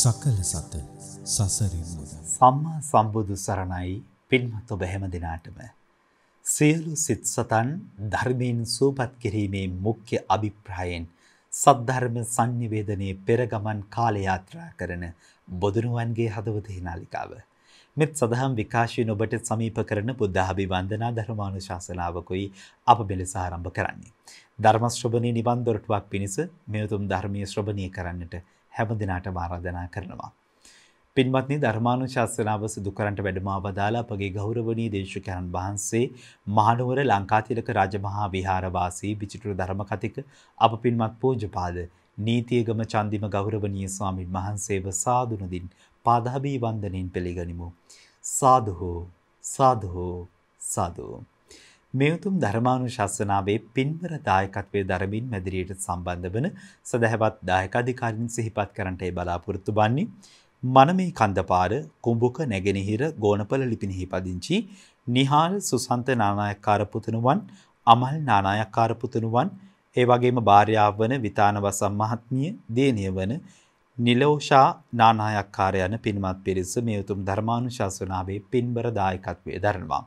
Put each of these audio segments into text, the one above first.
සකල සත සසරින් මුද සම්මා සම්බුදු සරණයි පින්මත් ඔබ හැම දිනාටම සියලු සිත් සතන් ධර්මයෙන් සූපත් කිරීමේ මුඛ්‍ය අභිප්‍රායෙන් සද්ධර්ම sannivedanයේ පෙර ගමන් කාල යාත්‍රා කරන බොදුනුවන්ගේ හදවතෙහි නාලිකාව මෙත් සදහම් විකාශයෙන් ඔබට සමීප කරන බුද්ධහබි වන්දනා ධර්මානුශාසනාවකුයි අප මෙලෙස ආරම්භ කරන්නේ ධර්ම ශ්‍රවණේ නිවන් දොරටුවක් පිණිස මෙතුම් ධර්මීය ශ්‍රවණී කරන්නට හැම දිනාටම ආරාධනා කරනවා. පින්වත්නි ධර්මානුශාසනාව සිදු කරන්නට වැඩමව දාලා අපගේ ගෞරවනීය දේශකයන් වහන්සේ මහනුවර ලංකාතිලක රාජමහා විහාරවාසී විචිතුරු ධර්මකතික අප පින්වත් පූජ්‍යපාද නීතියගම චන්දිම ගෞරවනීය ස්වාමින් වහන්සේව සාදුණුදින් පාදාභි වන්දනෙන් පිළිගනිමු. සාදු හෝ සාදු හෝ සාදු මෙවතුම් ධර්මානුශස්සනාවේ පින්වර දායකත්වයේ දරමින් මැදිරියට සම්බන්ධ වන සදහවත් දායක අධිකාරීන් සිහිපත් කරන්නට ඒ බලාපොරොත්තු වන්නේ මනමේ කන්දපාර කුඹුක නැගෙනහිර ගෝනපල ලිපිනෙහි පදිංචි නිහාල් සුසන්ත නානායක්කාර පුතණුවන් අමල් නානායක්කාර පුතණුවන් ඒ වගේම භාර්යාව වන විතානවසම් මහත්මිය දේනිය වන නිලෝෂා නානායක්කාර යන පින්වත් පිරිස මේ උතුම් ධර්මානුශාසනාවේ පින්බර දායකත්වයේ දරනවා.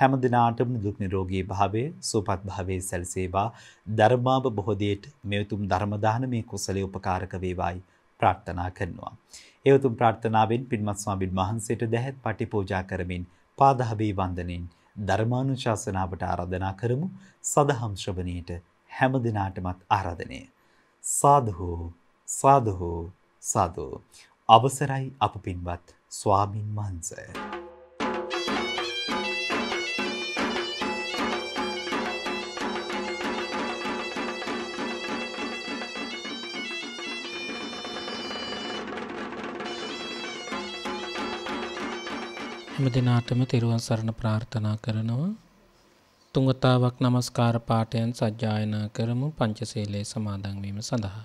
හැම දිනාටම දුක් නිරෝගී භාවය, සුවපත් භාවයේ සැලසේවා. ධර්මාව බොහෝදීට මෙතුම් ධර්ම දාන මේ කුසලයේ උපකාරක වේවායි ප්‍රාර්ථනා කරනවා. ඒ උතුම් ප්‍රාර්ථනාවෙන් පින්වත් ස්වාමින් වහන්සේට දැහැත් පටි පූජා කරමින් පාදහබී වන්දනෙන් ධර්මානුශාසනාවට ආරාධනා කරමු. සදහම් ශ්‍රවණීට හැම දිනාටමත් ආරාධනය. සාදු සාදු සාදු අවසරයි අප පින්වත් ස්වාමින් වහන්සේ හැම දිනාටම තෙරුවන් සරණ ප්‍රාර්ථනා කරනවා. තුන්වතාවක් নমස්කාර පාඨයන් සජ්ජායනා කරමු පංචශීලයේ සමාදන් වීම සඳහා.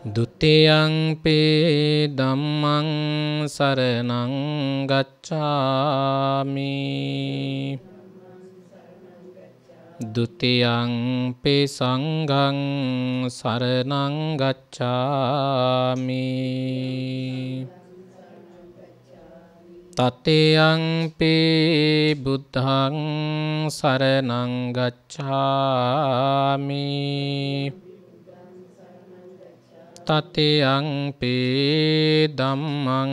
දුතියං පේ ධම්මං සරණං ගච්ඡාමි දුතියං පේ සංඝං සරණං ගච්ඡාමි තතේයං පේ බුද්ධං සරණං ගච්ඡාමි තතියංපි දම්මං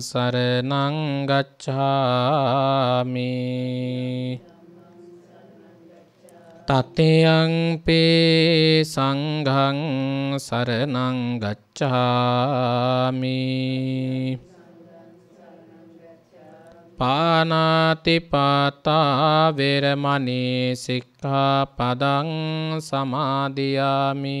සරනංගච්ඡාමි තතියංපි සංඝං සරනංගච්ඡාමි පානාතිපාතා වෙරමණී සික්ඛා පදං සමාදියාමි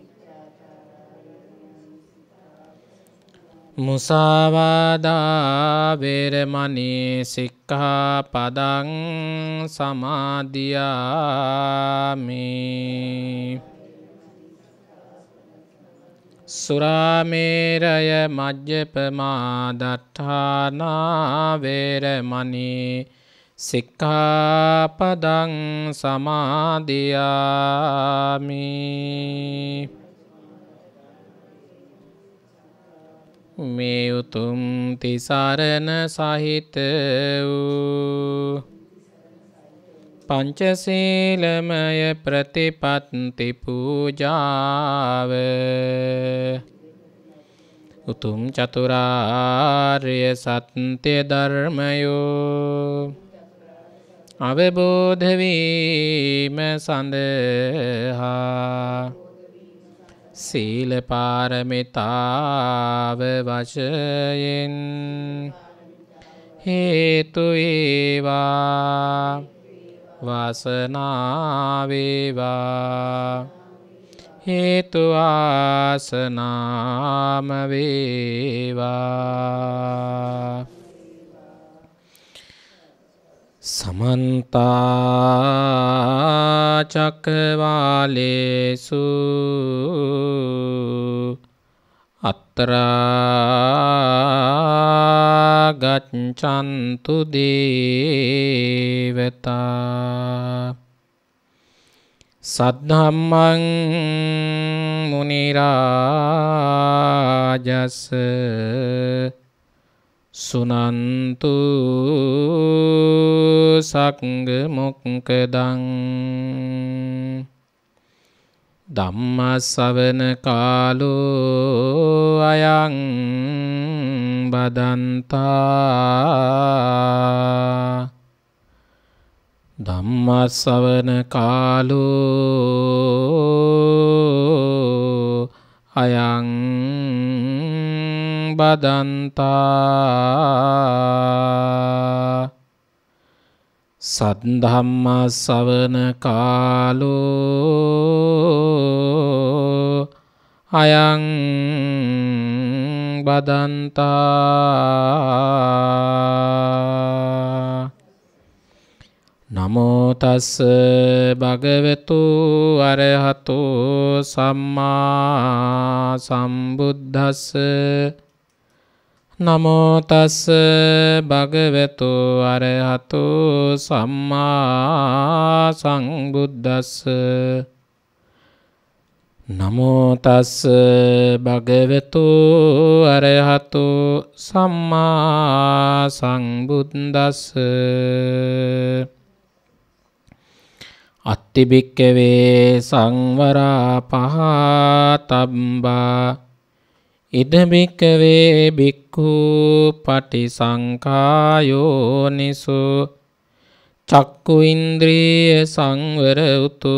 මුසාවාදාවේරමනී සික්කා පදං සමාධයාමි සුරාමේරය මජ්‍යපමාදට්ඨානාවේරමනී සික්කාපදං සමාධයාමි මේ උතුම් තිසරණ සහිත වූ පංචසීලමය ප්‍රතිපත්ති පූජාව උතුම් චතුරාර්ය සත්‍ය ධර්මයෝ අවබෝධ වීම සඳහා සීලපාරමිතාව වශයෙන් හේතුඒවා වසනාවේවා හේතුවාසනාමවේවා සමන්තා චක්කවාලේසු අත්තරා ගච්ඡන්තු දේවතා සද්ධම්මං මුනි රාජස් සුනන්තු සක්ග මොක්කදං ධම්මස්සවන කාලෝ අයං බදන්තා ධම්මස්සවන කාලෝ අයං බදන්තා සද්ධම්ම සවන කාලෝ අයං බදන්තා නමෝ තස් භගවතු අරහතෝ සම්මා සම්බුද්දස්ස නමෝතස්ස භගවෙතු අරහතු සම්මා සංබුද්දස්ස නමෝතස්ස භගවෙතු අරහතු සම්මා සංබුද්දස්ස අත්තිභික්කවේ සංවරා පහතබ්බා ඉඩභික්කවේ බික්කු පටි සංකායෝනිසු චක්කු ඉන්ද්‍රීය සංවර උතු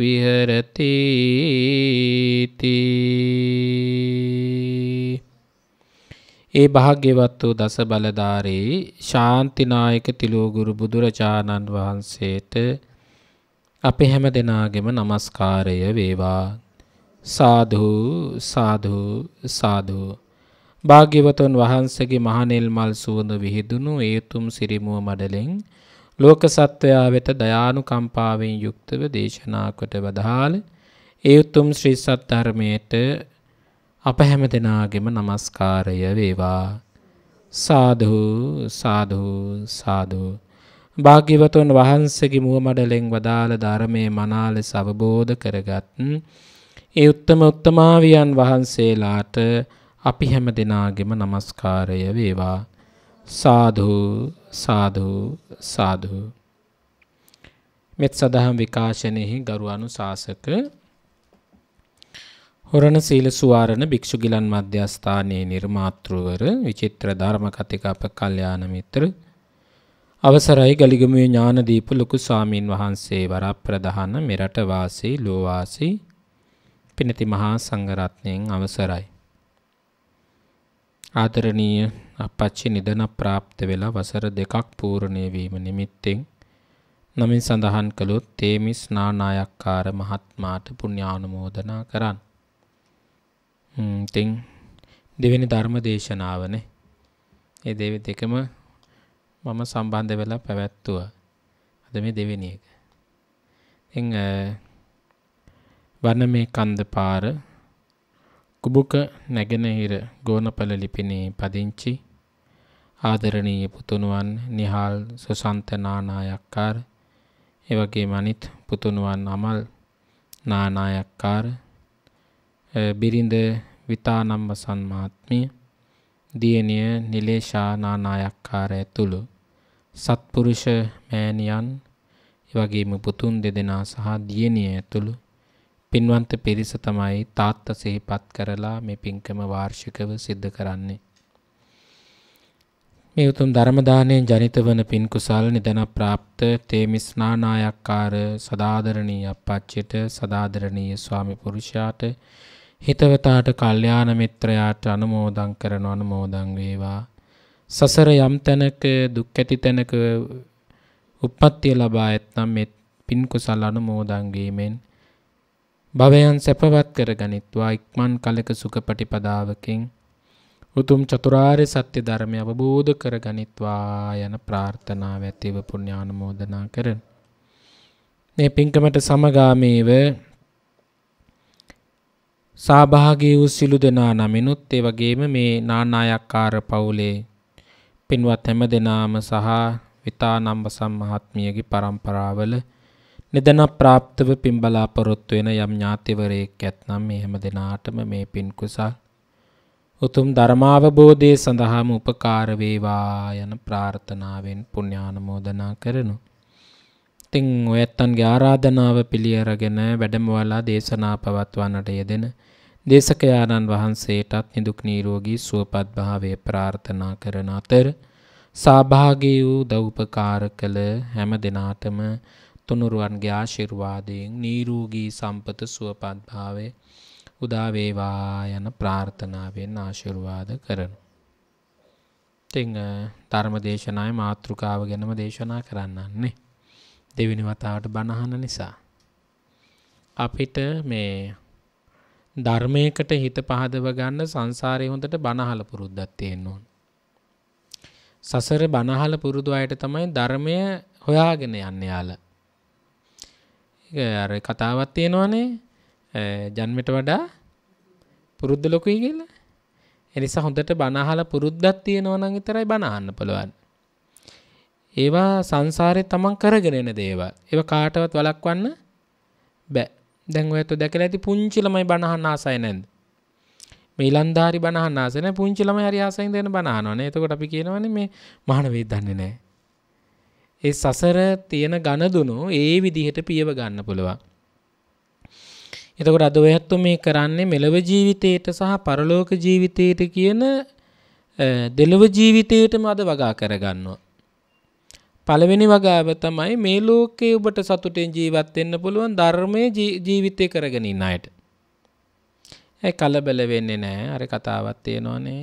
විහරතිති ඒ භාග්‍යවත් වූ දස බලධාරී ශාන්තිනායක තිලෝගුරු බුදුරජාණන් වහන්සේට අපි හැම දෙනාගෙම නමස්කාරය වේවා සාධු සාධු සාධු භාග්‍යවතුන් වහන්සේගේ මහනෙල් මල් සුවඳ විහිදුණු ඒ උතුම් සිරිමුව මඩලෙන් ලෝක සත්වයා වෙත දයානුකම්පාවෙන් යුක්තව දේශනා කොට වදාළ ඒ උතුම් ශ්‍රී සද්ධර්මයට අප හැම දෙනාගෙම নমස්කාරය වේවා සාධු සාධු සාධු භාග්‍යවතුන් වහන්සේගේ මුව මඩලෙන් වදාළ ධර්මයේ මනාලෙස අවබෝධ කරගත් ඒ උත්තම උත්තමාවියන් වහන්සේලාට අපි හැම දෙනාගෙම নমස්කාරය වේවා සාදු සාදු සාදු මෙත් සදහම් විකාශනයේ ගරු අනුශාසක හොරණ සීල සුවාරණ භික්ෂු ගිලන් මධ්‍යස්ථානයේ නිර්මාතෘවර විචිත්‍ර ධර්ම කතික අප කල්යාණ මිත්‍ර අවසරයි ගලිගමුවේ ඥානදීප ලොකු ස්වාමින් වහන්සේ වරප්‍රධාන මෙරට වාසී ලෝ වාසී පිනති මහා සංඝරත්නයෙන් අවසරයි. ආදරණීය අපච්චි නිදන પ્રાપ્ત වෙලා වසර දෙකක් පූර්ණය වීම නිමිත්තෙන් නමින් සඳහන් කළොත් තේමි ස්නානායක්කාර මහත්මාට පුණ්‍යානුමෝදනා කරන්න. ම්ම් තින් දෙවෙනි ධර්ම දේශනාවනේ. ඒ දෙවි දෙකම මම සම්බන්ධ වෙලා පැවැත්තුවා. අද මේ දෙවෙනි එක. ඉතින් වනමේ කන්දපාර කුබුක නැගෙනහිර ගෝනපල ලිපිනේ පදිංචි ආදරණීය පුතුණුවන් නිහාල් සුසන්ත නානායක්කාර එවගේ මනිත් පුතුණුවන් අමල් නානායක්කාර බිරිඳ විතානම්ම සන්මාත්මිය දියණිය නිලේෂා නානායක්කාර ඇතුළු සත්පුරුෂ මෑණියන් එවගේම පුතුන් දෙදෙනා සහ දියණිය ඇතුළු පින්වන්ත පිරිස තමයි තාත්ත සිහිපත් කරලා මේ පින්කම වාර්ෂිකව සිද්ධ කරන්නේ. මේ උතුම් ධර්මදානයෙන් ජනිත වන පින් කුසල් නිදන ප්‍රාප්ත තේමිස් නානායක්කාර සදාදරණී අපච්චිට සදාදරණීය ස්වාමි පුරුෂයාට හිතවතාට කල්යාණ මිත්‍රයාට අනුමෝදන් කරන අනුමෝදන් වේවා සසර යම් තැනක දුක් ඇති තැනක උප්පත්තිය ලබා ඇතනම් මේ පින් කුසල් අනුමෝදන් වීමෙන් භවයන් සැපවත් කරගනිත්වා ඉක්මන් කලක සුඛපටිපදාවකින් උතුම් චතුරාර්ය සත්‍ය ධර්මය අවබෝධ කරගනිත්වා යන ප්‍රාර්ථනාව ඇතිව පුණ්‍යානුමෝදනා කරන මේ පින්කමට සමගාමීව සහභාගී වූ සිළු දෙනා නමිනුත් ඒ වගේම මේ නානායක්කාර පවුලේ පින්වත් හැම දෙනාම සහ විතානම්බ සම්මහත්මියගේ පරම්පරාවල නිදන ප්‍රාප්තව පින් බලාපොරොත්තු වෙන යම් ඥාතිවරයෙක් ඇත්නම් මේ හැම දිනාටම මේ පින් කුසල් උතුම් ධර්මාවබෝධය සඳහාම උපකාර වේවා යන ප්‍රාර්ථනාවෙන් පුණ්‍යානුමෝදනා කරනු. ඉතින් ඔයත්තන්ගේ ආරාධනාව පිළිඅරගෙන වැඩමවලා දේශනා පවත්වන්නට යෙදෙන දේශක ආනන් වහන්සේටත් නිදුක් නිරෝගී සුවපත් භාවය ප්‍රාර්ථනා කරන අතර සහභාගී වූ දවුපකාර කළ හැම දිනාටම තුනුරුවන්ගේ ආශිර්වාදයෙන් නීරෝගී සම්පත සුවපත් භාවය උදා වේවා යන ප්‍රාර්ථනාවෙන් ආශිර්වාද කරනු. ඉතින් ධර්ම දේශනාවේ මාතෘකාව ගැනම දේශනා කරන්නන්නේ. දෙවෙනි වතාවට බණහන නිසා අපිට මේ ධර්මයකට හිත පහදව ගන්න සංසාරේ හොඳට බණහල පුරුද්දක් තියෙන්න ඕන. සසර බණහල පුරුදු අයට තමයි ධර්මය හොයාගෙන යන්න යාලා. අර කතාවත් තියෙනවානේ ජන්මට වඩා පුරුද්ධ ලොකුයි කියලා. එනිසා හොඳට බනහලා පුරුද්දක් තියෙනවා නම් විතරයි බනහන්න පුළුවන්. ඒවා සංසාරේ තමන් කරගෙන එන දේවල්. ඒවා කාටවත් වළක්වන්න බෑ. දැන් ඔයත් දැකලා ඇති පුංචි ළමයි බනහන්න ආසයි නැද්ද? මේ ඊලන්දාරි බනහන්න ආසයි නැහැ. පුංචි ළමයි හරි ආසෙන් දෙන බනහනවා නේ. එතකොට අපි කියනවනේ මේ මහාන වේද දන්නේ නැහැ. ඒ සසර තියෙන ඝනදුණු ඒ විදිහට පියව ගන්න පුළුවන්. එතකොට අද ඔයත් මේ කරන්නේ මෙලව ජීවිතේට සහ පරලෝක ජීවිතේට කියන දෙලව ජීවිතේටම අද වගා කරගන්නවා. පළවෙනි වගාව තමයි මේ ලෝකයේ ඔබට සතුටෙන් ජීවත් වෙන්න පුළුවන් ධර්මයේ ජීවිතය කරගෙන ඉන්න අයට. ඒ කලබල වෙන්නේ නැහැ. අර කතාවක් තියෙනවනේ.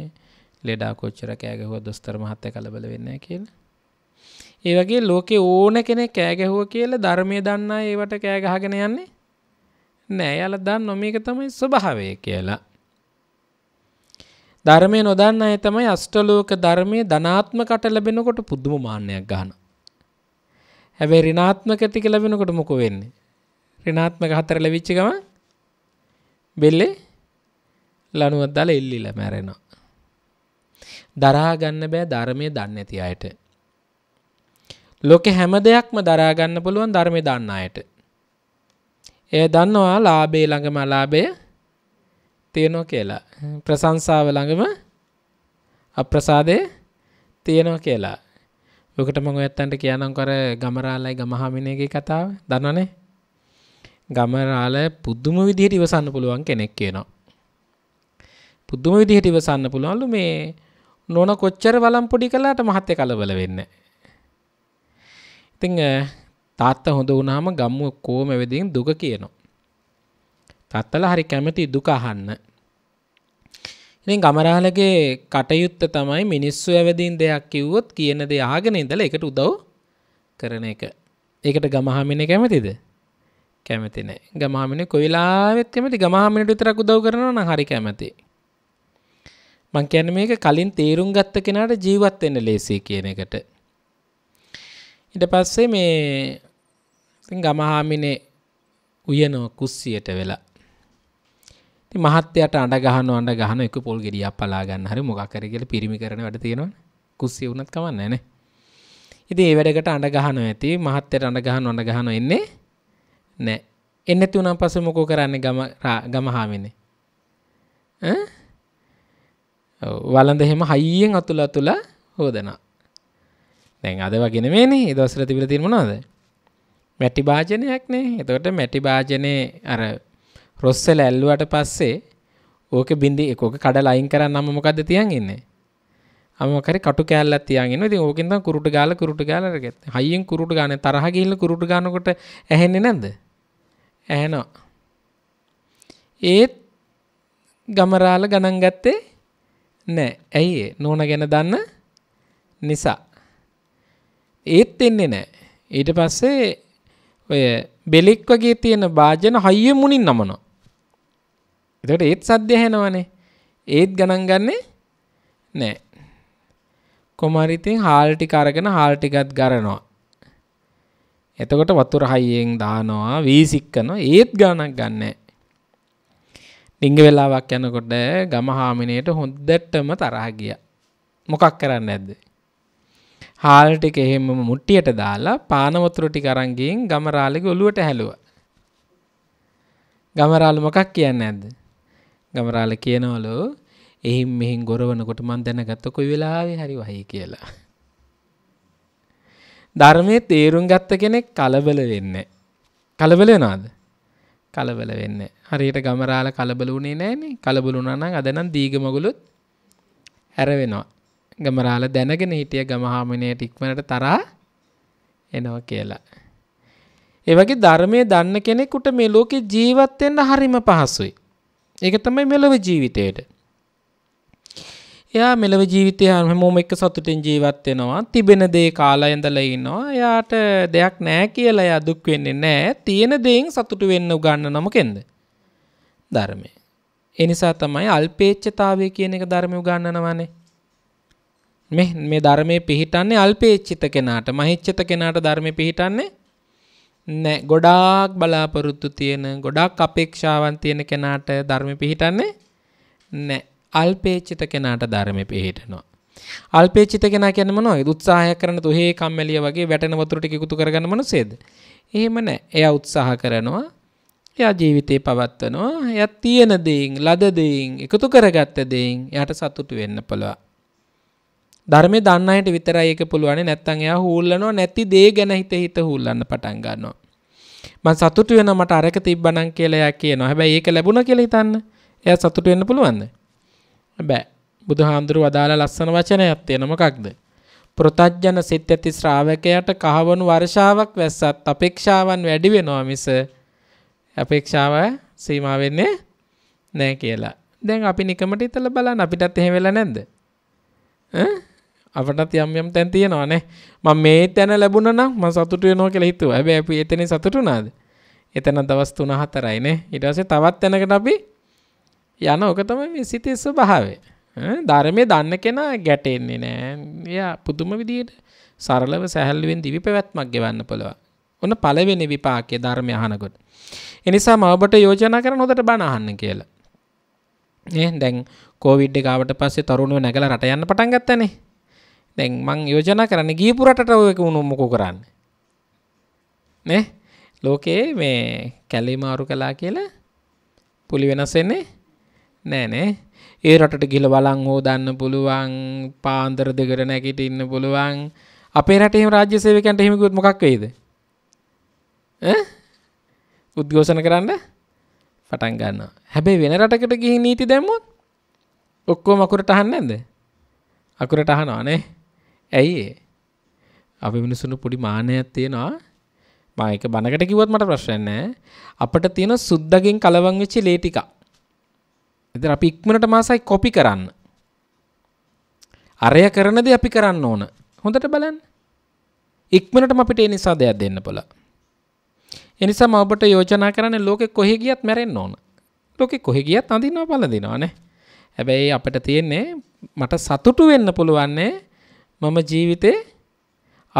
ලෙඩා කොච්චර කෑ ගැහුවා දොස්තර මහත්තයා කලබල වෙන්නේ නැහැ කියලා. ඒ වගේ ලෝකේ ඕන කෙනෙක් කෑ ගැහුව කියලා ධර්මයේ දන්නා ඒවට කෑ ගහගෙන යන්නේ නෑ. එයාලා දන්නෝ මේක තමයි ස්වභාවය කියලා. ධර්මයේ නොදන්න අය තමයි අෂ්ටලෝක ධර්මයේ ධනාත්මකට ලැබෙනකොට පුදුම මාන්නයක් ගන්නවා. හැබැයි ඍණාත්මක ටික ලැබෙනකොට මොකෝ වෙන්නේ? ඍණාත්මක හතර ලැබිච්ච ගමන් බෙල්ලේ ලණුවක් දාලා එල්ලිලා මැරෙනවා. දරා ගන්න බෑ ධර්මයේ දන්නේ නැති අයට. ලෝකේ හැම දෙයක්ම දරා ගන්න පුළුවන් ධර්මය දන්න අයට. එය දන්නවා ලාභේ ළඟම අලාභය තියෙනවා කියලා. ප්‍රශංසාව ළඟම අප්‍රසාදය තියෙනවා කියලා. ඔකට මම ඔයත්තන්ට කියනම් කර ගමරාලයි ගමහාමිනේගේ කතාව දන්නවනේ. ගමරාල පුදුම විදිහට ඉවසන්න පුළුවන් කෙනෙක් කියනවා. පුදුම විදිහට ඉවසන්න පුළුවන්ලු මේ නොන කොච්චර වලම් පොඩි කළාට මහත්ය කලබල වෙන්නේ. ඉතින් තාත්තා හොඳ වුණාම ගම්මුව කොහොම වෙදින් දුක කියනවා. තාත්තලා හරි කැමති දුක අහන්න. ඉතින් ගමරාලගේ කටයුත්ත තමයි මිනිස්සු ඇවිදින් දෙයක් කිව්වොත් කියන දේ අහගෙන ඉඳලා ඒකට උදව් කරන එක. ඒකට ගමහාමිනේ කැමතිද? කැමති නෑ. ගමහාමිනේ කොයි වෙලාවෙත් කැමති ගමහාමිනට විතරක් උදව් කරනවා නම් හරි කැමති. මං කියන්නේ මේක කලින් තේරුම් ගත්ත කෙනාට ජීවත් වෙන්න ලේසි කියන එකට. ඉට පස්සේ මේ ගමහාමිනේ උයනෝ කුස්සියට වෙලා ති මහත්තයට අඩ ගහන අඩ ගහන එක පොල් ගෙඩිය පලාගන්න හරි මොකරගෙල පිරිමි කරන වැඩ තියෙනවා කුස්සිය වුණත් කමන්න නෑ ඉති ඒ වැඩකට අඩ ගහන ඇති මහත්තයට අඩ ගහන අඩ ගහන එන්නේ නෑ එන්න තුනම් පස මොකෝ කරන්න ගමහාමිනේ වලඳ එහෙම හයිියෙන් අතුළ තුළ හෝදනා දැන් අද වගෙන මේනේ දවසර තිබිල තිරමුණාද මැටි භාජනයක් නේ එතකොට මැටි භාජනය අර රොස්සල ඇල්ලුවට පස්සේ ඕක බින්දි එකෝක කඩ ලයින් කරන්න අම මොකක්ද තියන් ඉන්නේ අමකරි කටු කෑල්ලක් තියන් ඉන්නවා ඉතින් ඕකෙන් තමයි කුරුටු ගාලා කුරුටු ගාලා අරගත්ත හයියෙන් කුරුටු ගානේ තරහ ගිහිල්ලා කුරුටු ගානකොට ඇහෙන්නේ නැද්ද ඇහෙනවා ඒත් ගමරාල ගණන් ගත්තේ නෑ ඇයි නෝන ගැන දන්න නිසා ඒත් එන්නේ නෑ. ඊට පස්සේ ඔය බෙලෙක් වගේ තියෙන භාජන හයිය මුණින් නමනවා. එතකොට ඒත් සද්ද ඇහෙනවනේ. ඒත් ගණන් ගන්නෙ නෑ. කොමාරි ඉතින් හාල් ටික අරගෙන හාල් ටිකත් ගරනවා. එතකොට වතුර හයියෙන් දානවා, වීසික් කරනවා. ඒත් ගණන් ගන්නෑ. ඩිංග වෙලාවක් යනකොට ගම හාමිනේට හොඳටම තරහ ගියා. මොකක් කරන්නේ නැද්ද? හාල් ටික එහෙම මුට්ටියට දාලා පාන වතුර ටික අරන් ගින් ගමරාලගේ ඔළුවට හැලුවා. ගමරාල මොකක් කියන්නේ නැද්ද? ගමරාල කියනවලු එහින් මෙහින් ගොරවනකොට මං දැනගත්ත කොයි වෙලාවේ හරි වහයි කියලා. ධර්මයේ තේරුම් ගත්ත කෙනෙක් කලබල වෙන්නේ. කලබල වෙනවද? කලබල වෙන්නේ. හරියට ගමරාල කලබල වුණේ නැහනේ. කලබල වුණා නම් අද නම් දීගමගුලුත් හැරවෙනවා. ගමරාල දැනගෙන හිටිය ගමහාමිනයට ඉක්මනට තරා එනවා කියලා. ඒවගේ ධර්මය දන්න කෙනෙකුට මෙලෝක ජීවත්වෙන්න හරිම පහසුයි. ඒක තමයි මෙලොව ජීවිතයට. එයා මෙලව ජීවිතය හැමෝම එක සතුටින් ජීවත් වෙනවා තිබෙන දේ කාලා ඉඳලා ඉන්නවා එයාට දෙයක් නැහැ කියලා එයා දුක් වෙන්නේ නැහැ තියෙන දේෙන් සතුටු වෙන්න උගන්වනම කෙන්ද ධර්මය ඒ නිසා තමයි අල්පේච්ඡතාවය කියන එක ධර්මය උගන්වනවනේ මේ මේ ධර්මයේ පිහිටන්නේ අල්පේච්චිත කෙනාට මහිච්චිත කෙනාට ධර්මයේ පිහිටන්නේ නැහැ. ගොඩාක් බලාපොරොත්තු තියෙන, ගොඩාක් අපේක්ෂාවන් තියෙන කෙනාට ධර්මයේ පිහිටන්නේ නැහැ. අල්පේච්චිත කෙනාට ධර්මයේ පිහිටනවා. අල්පේච්චිත කෙනා කියන්නේ මොනවද? උත්සාහය කරන තුහේ කම්මැලිය වගේ වැටෙන වතුර ටික ඉක්තු කරගන්න මනුස්සයෙද? එහෙම නැහැ. එයා උත්සාහ කරනවා. එයා ජීවිතේ පවත්වනවා. එයා තියෙන දේෙන්, ලද දේෙන්, එකතු කරගත්ත දේෙන් එයාට සතුටු වෙන්න පුළුවන්. ධර්මය දන්න අයට විතරයි ඒක පුළුවන් නැත්නම් එයා හූල්ලනවා නැති දේ ගැන හිත හිත හූල්ලන්න පටන් ගන්නවා මම සතුටු වෙනවා මට අරක තිබ්බනම් කියලා එයා කියනවා හැබැයි ඒක ලැබුණා කියලා හිතන්න එයා සතුටු වෙන්න පුළුවන්ද බෑ බුදුහාමුදුරුව අදාළ ලස්සන වචනයක් තියෙන මොකක්ද ප්‍රතජන සිත් ඇති ශ්‍රාවකයාට කහවණු වර්ෂාවක් වැස්සත් අපේක්ෂාවන් වැඩි වෙනවා මිස අපේක්ෂාව සීමා වෙන්නේ නැහැ කියලා. දැන් අපි නිකමට ඉතලා බලන්න අපිටත් එහෙම වෙලා නැද්ද? ඈ අපටත් යම් යම් තැන් තියෙනවානේ මම මේ තැන ලැබුණ නම් මම සතුටු වෙනවා කියලා හිතුවා. හැබැයි අපි එතන සතුටු නාද? එතන දවස් 3 4යි නේ. ඊට පස්සේ තවත් තැනකට අපි යන ඕක තමයි මේ සිතේ ස්වභාවය. ධර්මයේ දන්න කෙනා ගැටෙන්නේ නෑ. එයා පුදුම විදියට සරලව සැහැල්ලුවෙන් දිවි පැවැත්මක් ගෙවන්න පුළුවන්. ඔන්න පළවෙනි විපාකයේ ධර්මය අහනකොට. ඒ නිසා මම ඔබට යෝජනා කරන හොදට බණ අහන්න කියලා. නේ දැන් කොවිඩ් එක ආවට පස්සේ තරුණයෝ නැගලා රට යන්න පටන් ගත්තනේ. දැන් මං යෝජනා කරන්න ගීපු රටට ඔයක වුණු මොකු කරන්න නේ ලෝකයේ මේ කැලේ මාරු කලා කියලා පුලි වෙනස්සෙන්නේ නෑනේ ඒ රටට ගිල බලං හෝ දන්න පුළුවන් පාන්දර දෙකට නැකිට ඉන්න පුළුවන් අපේ රටේ රාජ්‍ය සේවකන්ට හිමිකුත් මොකක් වෙයිද උද්ඝෝෂණ කරන්න පටන් ගන්න හැබැයි වෙන රටකට ගිහි නීති දැම්මුත් ඔක්කෝ මකුරට අහන්න ඇද අකුරට අහනවානේ ඇයි අපි මිනිසුන්ට පොඩි මානයක් තියෙනවා. මම ඒක බනකට කිව්වත් මට ප්‍රශ්නයක් නැහැ. අපිට තියෙන සුද්දගෙන් කලවම් වෙච්ච ලේ ටික. ඉතින් අපි ඉක්මනට මාසයි කොපි කරන්න. අරය කරන දේ අපි කරන්න ඕන. හොඳට බලන්න. ඉක්මනටම අපිට ඒ නිසා දෙයක් දෙන්න පුළුවන්. ඒ නිසා මම ඔබට යෝජනා කරන්නේ ලෝකෙ කොහෙ ගියත් මැරෙන්න ඕන. ලෝකෙ කොහෙ ගියත් අඳිනවා බලදිනවා නේ. හැබැයි අපිට තියෙන්නේ මට සතුටු වෙන්න පුළුවන්නේ මම ජීවිතේ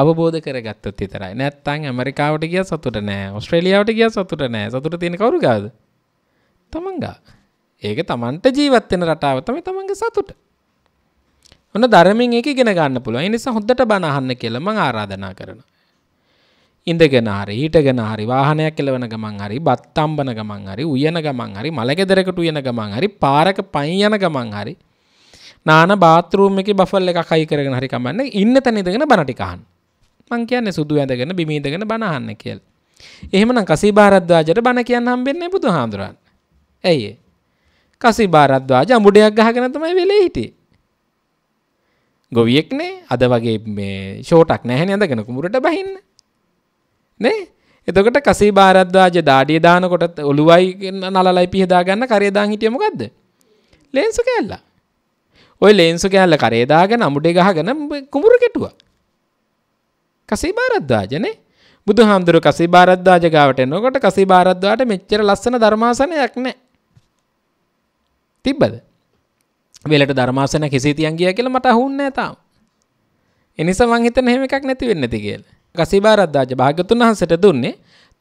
අවබෝධ කරගත්තොත් විතරයි. නැත්තම් ඇමරිකාවට ගිය සතුට නෑ. ඔස්ට්‍රේලියාවට ගිය සතුට නෑ. සතුට තියෙන කවුරු ගාද? තමන් ගා. ඒක තමන්ට ජීවත් වෙන රටාව තමයි තමන්ගේ සතුට. ඔන්න ධර්මයෙන් ඒක ඉගෙන ගන්න පුළුවන්. ඒ නිසා හොඳට බණ අහන්න කියලා මම ආරාධනා කරනවා. ඉඳගෙන හරි හිටගෙන හරි වාහනයක් කෙලවන ගමන් හරි බත් අම්බන ගමන් හරි උයන ගමන් හරි මලගෙදරකට උයන ගමන් හරි පාරක පයින් යන ගමන් හරි නාන බාතරූම් එක බෆල් එක කයි කරගෙන හරි කමන්න ඉන්න තැනදගෙන බණටිකාහන් මං කියන්නේ සුදු ඇඳගෙන බිමීදගෙන බණහන්න කියල්. එහෙමනම් කසී භාරද්වාජට බණ කියන්න හම්බෙන්නේ බුදු හාමුදුරන්. ඇයි කසී භාරද්වාජ අමුඩයක් ගහගෙන තමයි වෙලේ හිටියේ. ගොවියෙක්නේ අද වගේ මේ ෂෝටක් නැහැ ඇඳගෙන කුඹුරට බහින්න. නේ? එතකොට කසී භාරද්වාජ දාඩිය දානකොට ඔළුවයි නලලයි පිහදා ගන්න කරේ දාන් හිටියේ මොකද්ද? ලේන්සු කැල්ලා. ඔය ලේන්සු කෑල්ල කරේදාගෙන අමුඩේ ගහගෙන කුඹුර කෙටුවා. කසී බාරද්දාජනේ බුදු හාමුදුරුව කසී බාරද්දාජ ගාවට එනකොට කසී බාරද්දාට මෙච්චර ලස්සන ධර්මාසනයක් නැහැ. තිබ්බද? වෙලට ධර්මාසන කෙසේ තියන් ගියා කියලා මට අහුන්නේ නැහැ තාම. ඒ නිසා මං හිතන්නේ එහෙම එකක් නැති වෙන්නේ නැති කියලා. කසී බාරද්දාජ භාග්‍යතුන් වහන්සේට දුන්නේ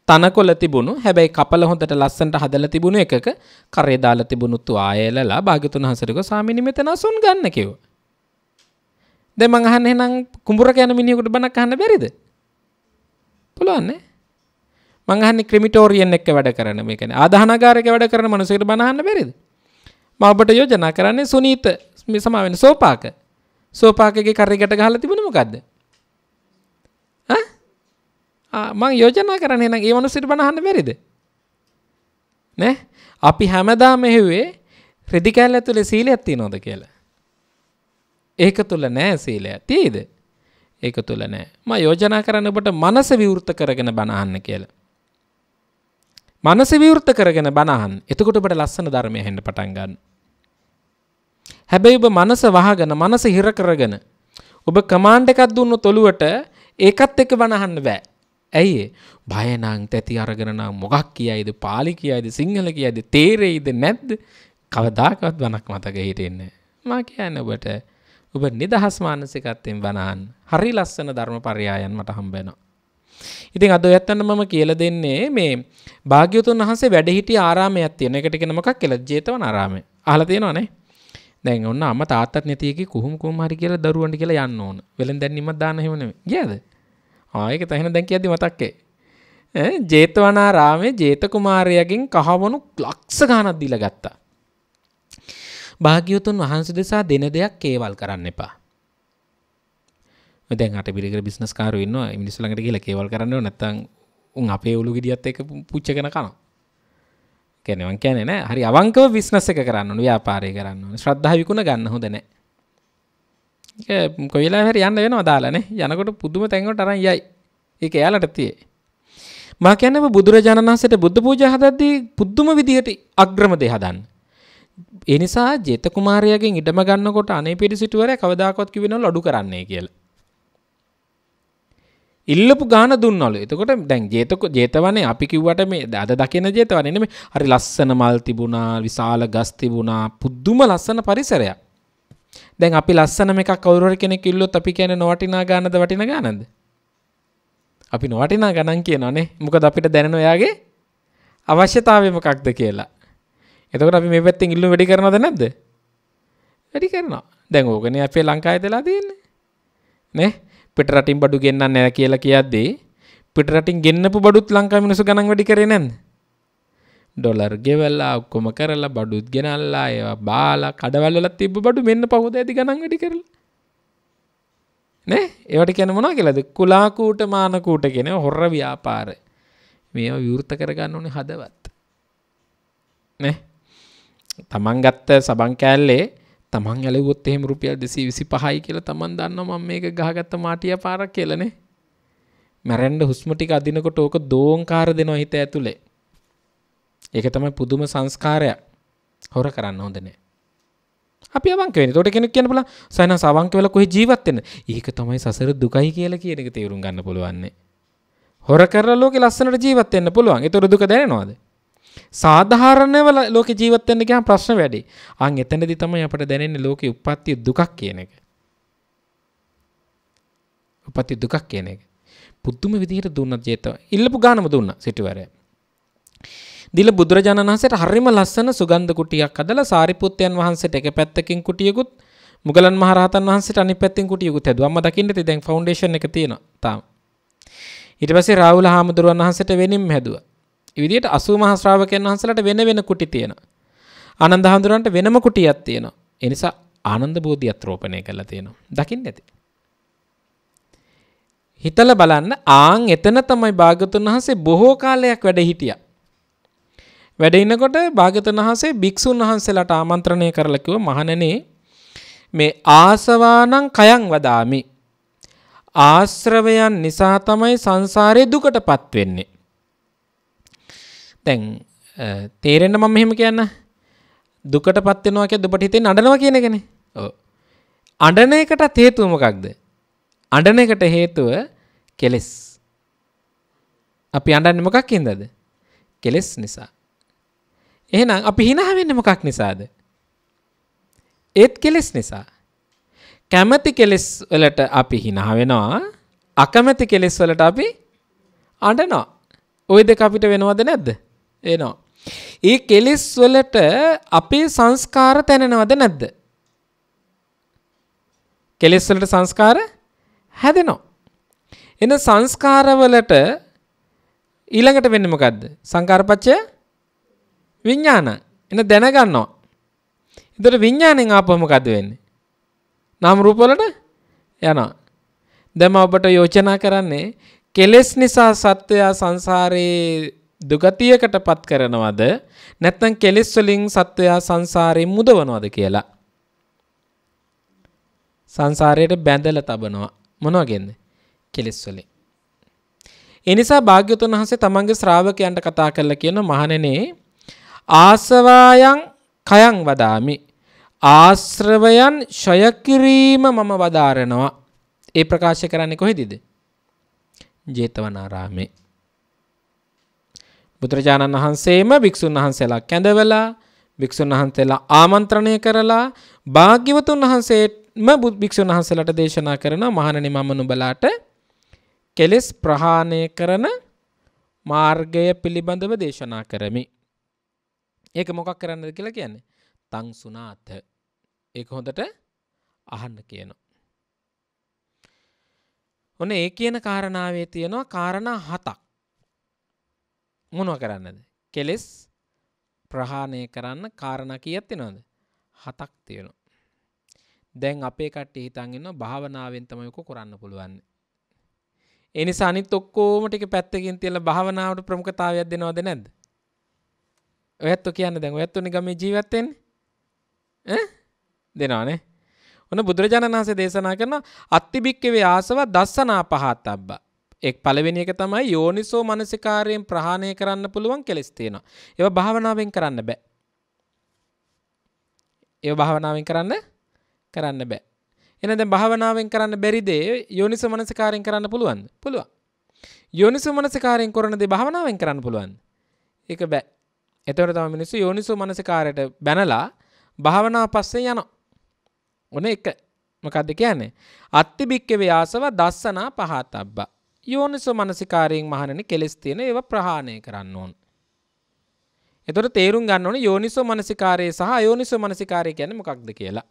තනකොළ තිබුණු හැබැයි කපල හොඳට ලස්සන්ට හදලා තිබුණු එකක කරේ දාලා තිබුණුත් ආයෙලලා භාග්‍යතුන් හසරක ස්වාමීනි මෙතන අසුන් ගන්න කිව්වා. දැන් මං අහන්නේ එහෙනම් කුඹුරක යන මිනිහෙකුට බණක් අහන්න බැරිද? පුළුවන් නේ? මං අහන්නේ ක්‍රිමිටෝරියන් එක්ක වැඩ කරන මේ කියන්නේ ආදාහනාගාරයක වැඩ කරන මිනිසෙකුට බණ අහන්න බැරිද? මම ඔබට යෝජනා කරන්නේ සුනීත මේ සමාවෙන සෝපාක. සෝපාකගේ කරේ ගැට ගහලා තිබුණේ මොකද්ද? මං යෝජනා කරන්න නම් ඒ මනුස්සයට බනහන්න බැරිද නෑ අපි හැමදාම මෙහෙවේ රෙදිකැල්ල ඇතුලේ සීලයක් තියනවද කියලා ඒක තුල නෑ සීලය තියේද ඒක තුල නෑ මම යෝජනා කරන්න ඔබට මනස විවෘත කරගෙන බනහන්න කියලා මනස විවෘත කරගෙන බනහන් එතකොට ඔබට ලස්සන ධර්මය හෙන්න පටන් ගන්න හැබැයි ඔබ මනස වහගෙන මනස හිර කරගෙන ඔබ කමාන්ඩ් එකක් දුන්නොත් ඔළුවට ඒකත් එක්ක බනහන්න බෑ ඇයි භයනං තැති අරගෙන නම් මොකක් කියයිද පාලි කියයිද සිංහල කියයිද තේරෙයිද නැද්ද කවදාකවත් වනක් මතක හිටින්නේ මා කියන්න ඔබට ඔබ නිදහස් මානසිකත්වයෙන් වනාන් හරි ලස්සන ධර්ම පරයායන් මට හම්බෙනවා. ඉතින් අද ඔයත්තන්න මම කියලා දෙන්නේ මේ භාග්‍යවතුන් වහන්සේ වැඩ හිටිය ආරාමයක් තියෙන එකට කියන මොකක් කියලා ජේතවන ආරාමය. අහලා තියෙනවනේ. දැන් ඔන්න අම්මා තාත්තත් නැති එකේ කුහුම් කුහුම් හරි කියලා දරුවන්ට කියලා යන්න ඕන. වෙලෙන් දැන්නීමක් දාන්න එහෙම නෙමෙයි. ගියාද? ආයක තැහෙන දැක ඇති මතක්කේ ජේතවනාරාමේ ජේතකුමාරයගෙන් කහවනු ලක්ෂ ගානක් දිල ගත්තා. භාග්‍යවතුන් වහන්ස දෙසා දෙන දෙයක් කේවල් කරන්න එපා. දැන්ට පිරික බිස්නස් කාරුන්න මිනිස්සුලඟට කියල කේවල් කරන්න නැත්තං උන් අපේ ඔලු ගිඩියත් එක පුච්ච කෙන කනවා. කැනවන් කැනෙන හරි අවංකව විශ්නස එක කරන්න ව්‍යාපාරය කරන්න ශ්‍රද්ධාවිකුණ ගන්න හොදනෑ කොයිලා හැර යන්න වෙන අදාලනේ යනකොට පුදුම තැන්ගට අරන් යයි ඒ එයාලට තියේ මා කියන්නම බුදුරජාණන් වහන්සේට බුද්ධ පූජා හදද්දී පුදුම විදිහට අග්‍රම දේ හදන්න ඒ නිසා ජේත කුමාරයාගෙන් ඉඩම ගන්නකොට අනේ පිරිසිටුවරයා කවදාකවත් කිව්වේ නෑ ලඩු කරන්නේ කියලා ඉල්ලපු ගාන දුන්නලු. එතකොට දැන් ජේතක ජේතවනේ අපි කිව්වට මේ අද දකින ජේතවනේ නෙමෙයි. හරි ලස්සන මල් තිබුණා, විශාල ගස් තිබුණා, පුදුම ලස්සන පරිසරයක්. දැන් අපි ලස්සනම එකක් කවුරුහරි කෙනෙක් ඉල්ලුවොත් අපි කියන්නේ නොවටිනා ගානද වටිනා ගානද? අපි නොවටිනා ගණන් කියනවානේ. මොකද අපිට දැනෙන ඔයාගේ අවශ්‍යතාවය මොකක්ද කියලා. එතකොට අපි මේ පැත්තෙන් ඉල්ලුම් වැඩි කරනවද නැද්ද? වැඩි කරනවා. දැන් ඕකනේ අපේ ලංකාවේ දලා තියෙන්නේ. නේ? පිට රටින් බඩු ගෙන්නන්නේ නැහැ කියලා කියද්දී පිට රටින් ගෙන්නපු බඩුත් ලංකාවේ මිනිස්සු ගණන් වැඩි කරේ නැන්නේ. ඩොලර් ගෙවල්ලා ඔක්කොම කරලා බඩුත් ගෙනල්ලා ඒ බාලා කඩවල්ල තිබ බඩු මෙන්න පහුද ඇති ගනන්ගටි කරල නෑ ඒවට කැන මොනා කියලද කුලාකූට මානකූට කෙන හොර ව්‍යාපාර මේ විවෘත කරගන්න ඕනේ හදවත් නෑ තමන් ගත්ත සබං කෑල්ලේ තමන් ඇලවොත් එහෙම රුපියල් දෙසී විසි පහයි කියල තමන් දන්න මම මේක ගහගත්ත මාටිය පාරක් කියලනේ මැරෙන්ඩ හුස්මටික අදිනකොට ඕක දෝංකාර දෙනවා හිත ඇතුළේ ඒක තමයි පුදුම සංස්කාරයක්. හොර කරන්න හොඳ නෑ. අපි අවංක වෙන්න. ඒකට කෙනෙක් කියන්න බලන්න සයනස අවංක වෙලා කොහේ ජීවත් වෙන්න. ඒක තමයි සසර දුකයි කියලා කියන එක තේරුම් ගන්න පුළුවන්නේ. හොර කරලා ලෝකේ ලස්සනට ජීවත් වෙන්න පුළුවන්. ඒතර දුක දැනෙනවද? සාධාරණව ලෝකේ ජීවත් වෙන්න ගියාම ප්‍රශ්න වැඩි. අන් එතනදී තමයි අපට දැනෙන්නේ ලෝකේ උප්පත්ති දුකක් කියන එක. උපත්ති දුකක් කියන එක. පුදුම විදිහට දුන්නත් ජීතව. ඉල්ලපු ගානම දුන්නා සිටුවරේ. දිල බුදුරජාණන් වහන්සේට හරිම ලස්සන සුගන්ධ කුටියක් අදලා සාරිපුත්තයන් වහන්සේට එක පැත්තකින් කුටියකුත් මුගලන් මහරහතන් වහන්සේට අනිත් පැත්තෙන් කුටියකුත් හැදුවා. අම්මා දකින්නද දැන් ෆවුන්ඩේෂන් එක තියෙනවා තාම. ඊට පස්සේ රාහුල හාමුදුරුවන් වහන්සේට වෙනින්ම හැදුවා. ඒ විදිහට 80 මහ ශ්‍රාවකයන් වහන්සේලාට වෙන වෙන කුටි තියෙනවා. ආනන්ද හාමුදුරන්ට වෙනම කුටියක් තියෙනවා. ඒ නිසා ආනන්ද බෝධියත් රෝපණය කරලා තියෙනවා. දකින්න ඇති. හිතල බලන්න ආන් එතන තමයි භාගතුන් වහන්සේ බොහෝ කාලයක් වැඩ හිටියා. වැඩ ඉන්නකොට භාග්‍යතුන් වහන්සේ භික්ෂුන් වහන්සේලාට ආමන්ත්‍රණය කරලා කිව්ව මහණෙනි මේ ආසවානං කයං වදාමි ආශ්‍රවයන් නිසා තමයි සංසාරේ දුකටපත් වෙන්නේ දැන් තේරෙන්න මම මෙහෙම කියන්න දුකටපත් වෙනවා කියලා ඔබට හිතෙන්නේ අඬනවා කියන එකනේ ඔව් අඬන එකටත් හේතුව මොකක්ද අඬන එකට හේතුව කෙලෙස් අපි අඬන්නේ මොකක්ද? කෙලෙස් නිසා. එහෙනම් අපි හිනා වෙන්නේ මොකක් නිසාද? ඒත් කෙලෙස් නිසා. කැමැති කෙලෙස් වලට අපි හිනා වෙනවා. අකමැති කෙලෙස් වලට අපි අඬනවා. ওই දෙක අපිට වෙනවද නැද්ද? එනවා. ඒ කෙලෙස් වලට අපේ සංස්කාර තැනෙනවද නැද්ද? කෙලෙස් වලට සංස්කාර හැදෙනවා. එන සංස්කාර වලට ඊළඟට වෙන්නේ මොකද්ද? සංකාරපච්චය විඤ්ඥාන එන දැනගන්නවා. එතට විඤ්ඥානෙන් ආපහමකද වෙන්නේ. නම් රූපලට යනවා. දැම ඔබට යෝජනා කරන්නේ කෙලෙස් නිසා සත්වයා සංසාරයේ දුගතියකට පත් කරනවද නැත්තන් කෙලෙස්වලින් සත්වයා සංසාරයෙන් මුදවනවද කියලා. සංසාරයට බැඳල තබනවා මොනවගෙන්ද කෙලෙස්වලින්. එනිසා භාග්‍යතුන් වහන්සේ තමන්ගේ ශ්‍රාවකයන්ට කතා කරලා කියන මහණනේ ආසවායන් කයන් වදාමි. ආශ්‍රවයන් ශය කිරීම මම වදාරනවා. ඒ ප්‍රකාශ කරන්නේ කොහෙදද? ජේතවනාරාමේ. බුදුරජාණන් වහන්සේම භික්ෂුන් වහන්සේලා කැඳවලා භික්ෂුන් වහන්සේලා ආමන්ත්‍රණය කරලා භාග්‍යවතුන් වහන්සේම භික්ෂුන් වහන්සේලාට දේශනා කරන මහණනි මම නුඹලාට කෙලෙස් ප්‍රහාණය කරන මාර්ගය පිළිබඳව දේශනා කරමි. ඒක මොකක් කරන්නද කියලා කියන්නේ තං සුනාත ඒක හොඳට අහන්න කියනවා. ඔන්න ඒ කියන කාරණාවේ තියෙනවා කාරණා හතක්. මොනව කරන්නද? කෙලෙස් ප්‍රහාණය කරන්න කාරණා කීයක් තියෙනවද? හතක් තියෙනවා. දැන් අපේ කට්ටිය හිතන් ඉන්නවා භාවනාවෙන් තමයි ඔක කරන්න පුළුවන්. ඒ නිසා අනිත් ඔක්කොම ටික පැත්තකින් තියලා භාවනාවට ප්‍රමුඛතාවයක් දෙනවද නැද්ද? ඔයත්තු කියන්න දැන් ඔයත්තු නිකම් මේ ජීවත්වෙන්නේ දෙනවානේ ඔන්න බුදුරජාණන් වහන්සේ දේශනා කරන අත්තිබික්කවේ ආසව දස්සනා පහත් අබ්බා එක් පළවෙනි එක තමයි යෝනිසෝ මනසිකාරයෙන් ප්‍රහාණය කරන්න පුළුවන් කෙලෙස් තියෙනවා. ඒවා භාවනාවෙන් කරන්න බෑ. ඒවා භාවනාවෙන් කරන්න කරන්න බෑ. එහෙනම් දැන් භාවනාවෙන් කරන්න බැරි දේ යෝනිසෝ මනසිකාරයෙන් කරන්න පුළුවන්ද? පුළුවන්. යෝනිසෝ මනසිකාරයෙන් කරන දේ භාවනාවෙන් කරන්න පුළුවන්ද? ඒක බෑ. එතවට තම මිනිස්සු යෝනිසු මනසිකාරයට බැනලා භාවනා පස්සේ යන ඔන එක මොකක්ද කියන්නේ අත්ති භික්කවේ ආසව දස්සනා පහත් අබ්බා යෝනිසු මනසිකාරයෙන් මහණනි කෙලෙස් තියෙන ඒව ප්‍රහාණය කරන්න ඕන. එතකොට තේරුම් ගන්න ඕනේ යෝනිසෝ මනසිකාරය සහ අයෝනිසෝ මනසිකාරය කියන්නේ මොකක්ද කියලා.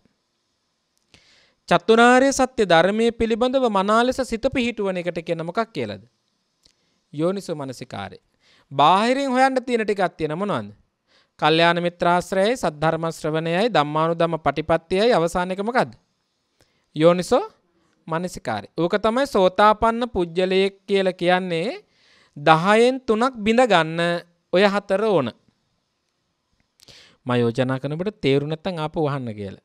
චතුරාර්ය සත්‍ය ධර්මයේ පිළිබඳව මනාලෙස සිත පිහිටුවන එකට කියන මොකක් කියලාද? යෝනිසෝ මනසිකාරය. බාහිරින් හොයන්න තියෙන ටිකක් තියෙන මොනවද? කල්යාණ මිත්‍රාශ්‍රයයි සද්ධර්ම ශ්‍රවණයයි ධම්මානුධම්ම පටිපත්තියයි අවසාන එක මොකද්ද? යෝනිසෝ මනසිකාරය. ඕක තමයි සෝතාපන්න පුජ්‍යලයක් කියලා කියන්නේ 10න් 3ක් බිඳ ගන්න ඔය හතර ඕන. මම යෝජනා කරනකොට තේරු නැත්තම් ආපහු වහන්න කියලා.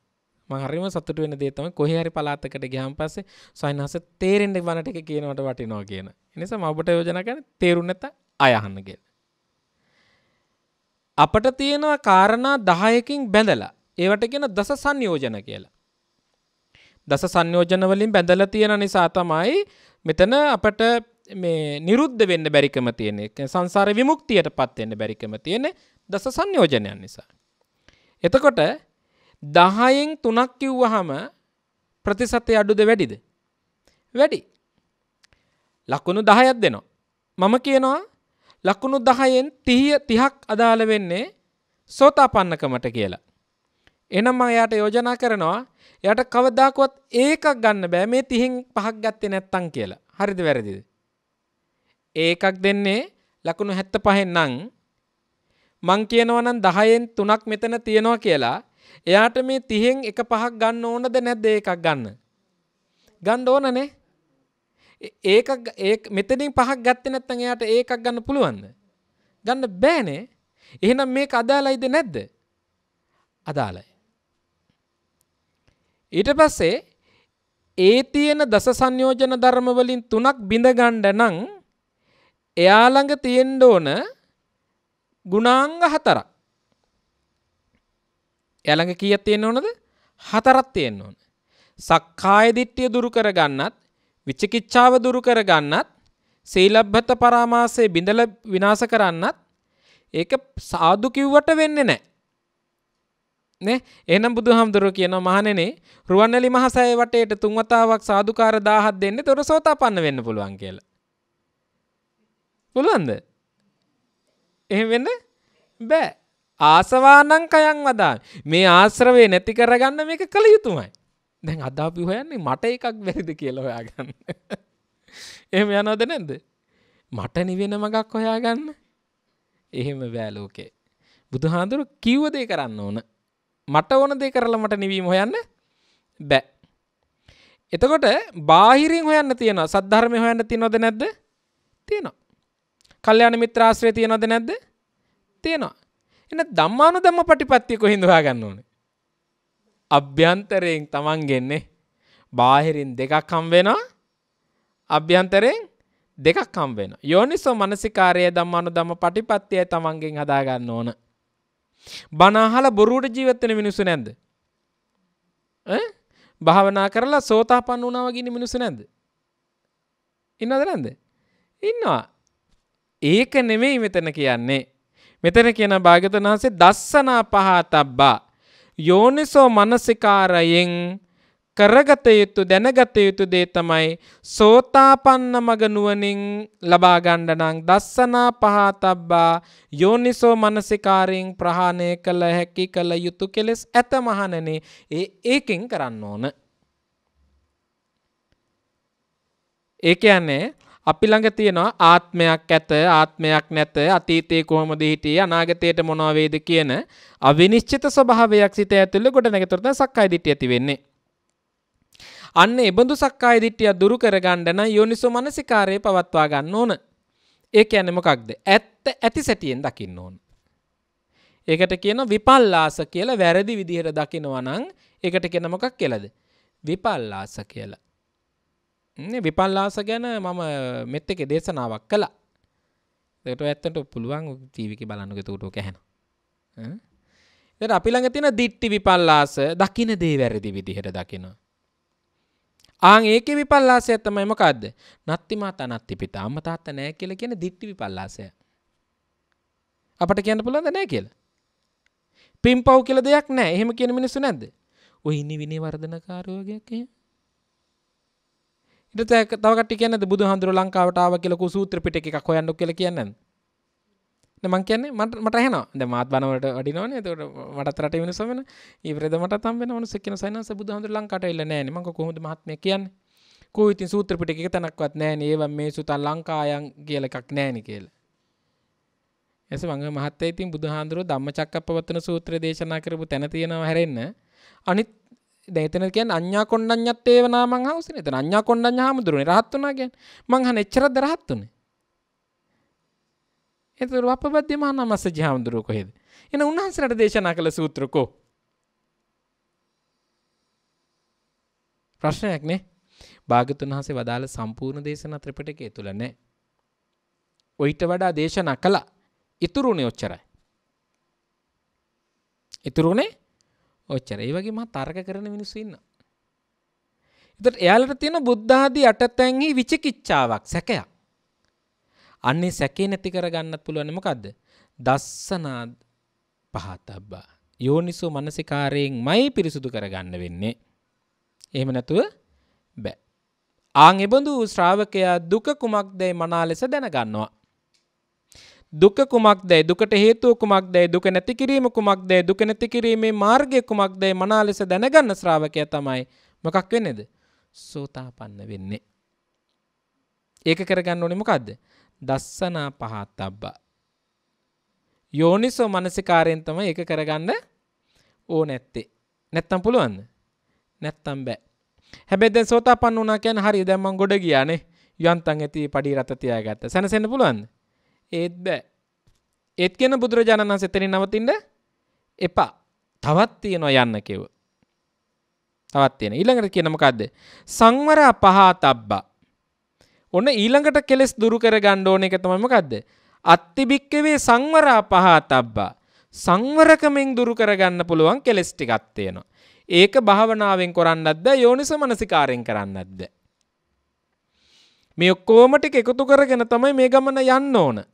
මම හරිම සතුටු වෙන දේ තමයි කොහේ හරි පළාතකට ගියාන් පස්සේ සයින්හස තේරෙන්නේ වනට එක කියනවට වටිනවා කියන. ඒ නිසා මම ඔබට යෝජනා කරන්නේ තේරු නැත්තම් අයහන්න කියලා. අපට තියෙනවා කාරණා 10කින් බැඳලා ඒවට කියන දස සංයෝජන කියලා. දස සංයෝජන වලින් බැඳලා තියෙන නිසා තමයි මෙතන අපට මේ නිරුද්ධ වෙන්න බැරිකම තියෙන. සංසාර විමුක්තියටපත් වෙන්න බැරිකම තියෙන දස සංයෝජනයන් නිසා. එතකොට 10න් 3ක් කිව්වහම ප්‍රතිශතය අඩුද වැඩිද? වැඩි. ලකුණු 10ක් දෙනවා. මම කියනවා ලකුණු දහයෙන් තිහිය තිහක් අදාළ වෙන්නේ සෝතාපන්නකමට කියලා. එනම් මම එයාට යෝජනා කරනවා එයාට කවදාකවත් ඒකක් ගන්න බෑ මේ 30න් පහක් ගත්තේ නැත්තම් කියලා. හරිද වැරදිද? ඒකක් දෙන්නේ ලකුණු 75න් නම් මං කියනවා නම් 10න් 3ක් මෙතන තියනවා කියලා එයාට මේ 30න් එක පහක් ගන්න ඕනද නැද්ද ඒකක් ගන්න? ගන්න ඕනනේ. ඒක ඒ මෙතනින් පහක් ගත්තේ නැත්නම් එයාට ඒකක් ගන්න පුළුවන්ද? ගන්න බෑනේ. එහෙනම් මේක අදාළයිද නැද්ද? අදාළයි. ඊට පස්සේ ඒ තියෙන දස සංයෝජන ධර්ම වලින් තුනක් බිඳ ගන්න නම් එයා ළඟ තියෙන්න ඕන ගුණාංග හතරක්. එයා ළඟ කීයක් තියෙන්න ඕනද? හතරක් තියෙන්න ඕන. සක්කාය දිට්ඨිය දුරු කරගන්නත් විචිකිච්ඡාව දුරු කරගන්නත් සීලබ්බත පරාමාසයේ බිඳල විනාශ කරන්නත් ඒක සාදු කිව්වට වෙන්නේ නැහැ. නේ? එහෙනම් බුදුහාමුදුරුවෝ කියනවා මහණෙනේ රුවන්වැලි මහසෑය වටේට තුන් වතාවක් සාදුකාර 1000ක් දෙන්නේ තොර සෝතාපන්න වෙන්න පුළුවන් කියලා. පුළුවන්ද? එහෙම වෙන්න බෑ. ආසවානං කයං වදා. මේ ආශ්‍රවේ නැති කරගන්න මේක කළ යුතුමයි. දැන් අද අපි හොයන්නේ මට එකක් බැරිද කියලා හොයාගන්න. එහෙම යනවද නැද්ද? මට නිවෙන මගක් හොයාගන්න. එහෙම බෑ ලෝකේ. බුදුහාඳුර කිව්ව දේ කරන්න ඕන. මට ඕන දේ කරලා මට නිවීම හොයන්න බෑ. එතකොට බාහිරින් හොයන්න තියෙනවා. සද්ධර්මය හොයන්න තියෙනවද නැද්ද? තියෙනවා. කල්යාණ මිත්‍ර ආශ්‍රය තියෙනවද නැද්ද? තියෙනවා. එන ධම්මානුධම්ම පටිපත්තිය කොහින්ද හොයාගන්න ඕනේ? අභ්‍යන්තරයෙන් තමන් ගෙන්නේ බාහිරින් දෙකක් හම් වෙනවා අභ්‍යන්තරයෙන් දෙකක් හම් වෙන. යෝනිසෝ මනසිකාරය දම්මනු දම පටිපත්තිය තමන්ගෙන් හදාගන්න ඕන. බනාහල බොරුට ජීවත්වන මිනිසු නැන්ද. භාවනා කරලා සෝතා පන්න වනාව ගිනි මිනිසු නැද. ඉන්නද නැන්ද. ඉන්නවා. ඒක නෙමෙයි මෙතන කියන්නේ. මෙතන කියන භාගතන් වහන්සේ දස්සනා පහතබ්බා යෝනිසෝ මනසිකාරයෙන් කරගත යුතු දැනගත යුතු දේ තමයි සෝතාපන්න මග නුවණින් ලබා ගන්න නම් දස්සනා පහතබ්බා යෝනිසෝ මනසිකාරයෙන් ප්‍රහාණය කළ හැකි කළ යුතු කෙලෙස් ඇත මහණෙනි ඒ ඒකෙන් කරන්න ඕන ඒ කියන්නේ අපි ළඟ තියෙනවා ආත්මයක් ඇත ආත්මයක් නැත අතීතයේ කොහොමද හිටියේ අනාගතයට මොනවා වේද කියන අවිනිශ්චිත ස්වභාවයක් සිත ඇතුළේ ගොඩනැගෙතොර තමයි සක්කාය දිට්ඨිය ඇති වෙන්නේ. අන්න ඒබඳු සක්කාය දිට්ඨිය දුරු කරගන්න නම් යෝනිසෝ මනසිකාරය පවත්වා ගන්න ඕන. ඒ කියන්නේ මොකක්ද? ඇත්ත ඇති සැටියෙන් දකින්න ඕන. ඒකට කියන විපල්ලාස කියලා වැරදි විදිහට දකිනවා නම් ඒකට කියන මොකක් කියලාද? විපල්ලාස කියලා. විපල්ලාස ගැන මම මෙත් එක දේශනාවක් කළා දෙට ඇත්තට පුළුවන් ජීවික බලන්නක තුටෝ කැහැන එට අපි ළඟ තින දිට්ටි විපල්ලාස දකින දේ වැරදි විදිහට දකින ආං ඒක විපල්ලාස ඇත්තම එමකක්ද නත්තිමතා නත්ති පිතා අම්ම තාත්ත නෑ කියල කියන දිට්ටි විපල්ලාසය අපට කියන්න පුළන්ද නෑ කියලා පින් පව් කියල දෙයක් නෑ එහෙම කියන මිනිස්සු නැද්ද ඔයිනි විනි වර්ධනකාරයෝගයක් එහෙම ඉට තවකට කියන බුදු හඳුර ලංකාවටාව කියලකු සූත්‍ර පිට එකක් හොයන්නු කියල කියන්න මං කියන්නේ මට මට හන ද මාත් බනවට අඩිනවන තට මට රට වෙනස වන ඉවරද මට තම වන සක්න සයිනස බුදුහන්දුර ලංකාට එල්ල නෑ මක කොහොද මත්ම කියන්න කෝවිතින් සූත්‍ර පිට එක තැනක්වත් නෑන ඒව මේ සුතන් ලංකායන් කියල එකක් නෑනි කියල ඇස මඟ මහත්තේ ඉතින් බුදුහාන්දුරුව ධම්ම චක්කපවත්තන සූත්‍ර දේශනා කරපු තැන තියෙනවා හැරෙන්න අනිත් දැතනක අඥා කොන්ඩඥත් ඒවනා මං හවසන එතන අඥා කොන්ඩඥ හාමුදුරුවනේ රහත් වනා ගැන මංහන එච්චරද රහත් වනේ එතුර අපබද්්‍ය මහනා මස ජහාමුදුරුව කොහෙද එන උන්හන්සරට දේශනා කළ සූත්‍රකෝ ප්‍රශ්නයක් නේ භාගතුන් වහසේ වදාළ සම්පූර්ණ දේශන ත්‍රපටකය තුළ නෑ ඔයිට වඩා දේශනා කළ ඉතුරුණේ ඔච්චරයි ඉතුරුණේ ඔච්චර ඒ වගේ මම තර්ක කරන මිනිස්සු ඉන්නවා. එතකොට එයාලට තියෙන බුද්ධ ආදී අටතැන්හි විචිකිච්ඡාවක් සැකයක්. අන්නේ සැකේ නැති කරගන්නත් පුළුවන් මොකද්ද? දස්සනා පහතබ්බා. යෝනිසෝ මනසිකාරයෙන්මයි පිරිසුදු කරගන්න වෙන්නේ. එහෙම නැතුව බෑ. ආන් එබඳු ශ්‍රාවකයා දුක කුමක්දයි මනා ලෙස දැනගන්නවා. දුක කුමක් දැයි දුකට හේතුව කුමක් දැයි දුක නැති කිරීම කුමක් දැයි දුක නැති කිරීමේ මාර්ගය කුමක් දැයි මනා ලෙස දැනගන්න ශ්‍රාවකයා තමයි මොකක් වෙන්නේද සෝතාපන්න වෙන්නේ ඒක කරගන්න ඕනේ මොකද්ද දස්සනා පහත් අබ්බා යෝනිසෝ මනසිකාරයෙන් තමයි ඒක කරගන්න ඕ නැත්තේ නැත්තම් පුළුවන්ද නැත්තම් බෑ හැබැයි දැන් සෝතාපන්න වුණා කියන්නේ හරිය දැන් මං ගොඩ ගියානේ යන්තම් ඇති පඩි රත තියාගත්ත සැනසෙන්න පුළුවන්ද ඒත් බෑ. ඒත් කෙන බුදුරජාණන් සතනි නවතින්ට එපා තවත් තියනවා යන්න කිව්. තවත් තියෙන ඊළඟට කියනමකක්ද. සංවර පහා තබ්බා. ඔන්න ඊළඟට කෙලෙස් දුරු කර ගණ්ඩෝන එක තමමකක්ද. අත්තිභික්කවේ සංවරා පහා තබ්බා. සංවරකමෙන් දුරු කරගන්න පුළුවන් කෙලෙස්ටිකත්තියනවා. ඒක භාවනාවෙන් කොරන්නත්ද යෝනිස මනසිකාරෙන් කරන්නත්ද. මේ ඔක්කෝමටි එකතු කරගෙන තමයි මේ ගමන යන්න ඕන.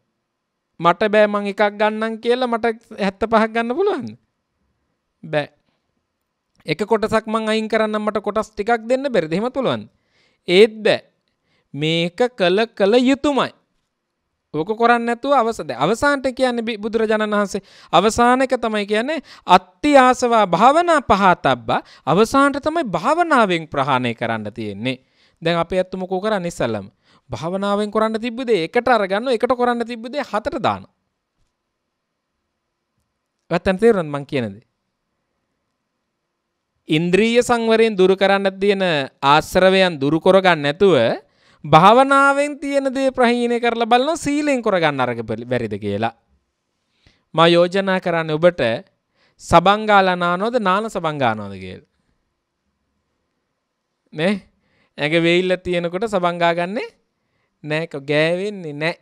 මට බෑ මං එකක් ගන්නම් කියලා මට හැත්ත පහක් ගන්න පුළුවන් බෑ එක කොටසක් මං අයින් කරන්න මට කොටස් ටිකක් දෙන්න බැරි දෙහෙම පුළුවන් ඒත් බෑ මේක කළ කළ යුතුමයි ඕක කොරන්න ඇතුව අවසද අවසාන්ට කියන්නේ බුදුරජාණන් වහන්සේ අවසානක තමයි කියන්නේ අත්තිආසවා භාවනා පහතබ්බා අවසාන්ට තමයි භාවනාවෙන් ප්‍රහාණය කරන්න තියෙන්නේ දැන් අපේ ඇත්තුම කෝ කරන්නේ ඉස්සල්ලාම භාවනාවෙන් කරන්න තිබ්බද එකට අරගන්න එකට කරන්න තිබ්බද හතට දාන. ගත්තන් තේරුණාද මං කියනද? ඉන්ද්‍රිය සංවරයෙන් දුරු කරන්න තියෙන ආශ්‍රවයන් දුරු කරගන්න නැතුව භාවනාවෙන් තියෙන දේ ප්‍රහීණය කරලා බලන සීලෙන් කරගන්න අරග බැරිද කියලා. මා යෝජනා කරන්නේ ඔබට සබංගාලා නානෝද නාන සබංගානෝද කියලා. නේ? ඇඟ වෙයිල්ල තියෙනකොට සබංගා ගන්නේ නෑක ගෑවෙන්නේ නෑ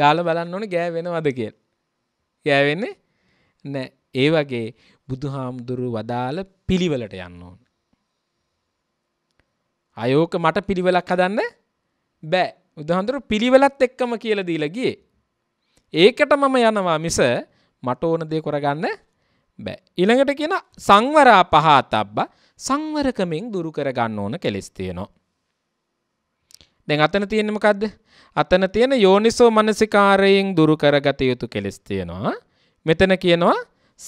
ගාල බලන්න ඕන ගෑවෙනවද කියල් ගෑවෙන්නේ නෑ ඒ වගේ බුදුහාමුදුරු වදාළ පිළිවලට යන්න ඕන අයෝක මට පිළිවෙලක් හදන්න බෑ උදහන්දුරු පිළිවෙලත් එක්කම කියල දීලගේ ඒකට මම යනවා මිස මට ඕන දේ කොරගන්න බෑ ඉළඟට කියෙන සංවරා පහතබ්බ සංවරකමින් දුරු කරගන්න ඕන කෙලෙස්තියනවා දැන් අතන තියෙන්නේ මොකද්ද? අතන තියෙන යෝනිසෝ මනසිකාරයෙන් දුරු කරගත යුතු කෙලෙස් තියෙනවා. මෙතන කියනවා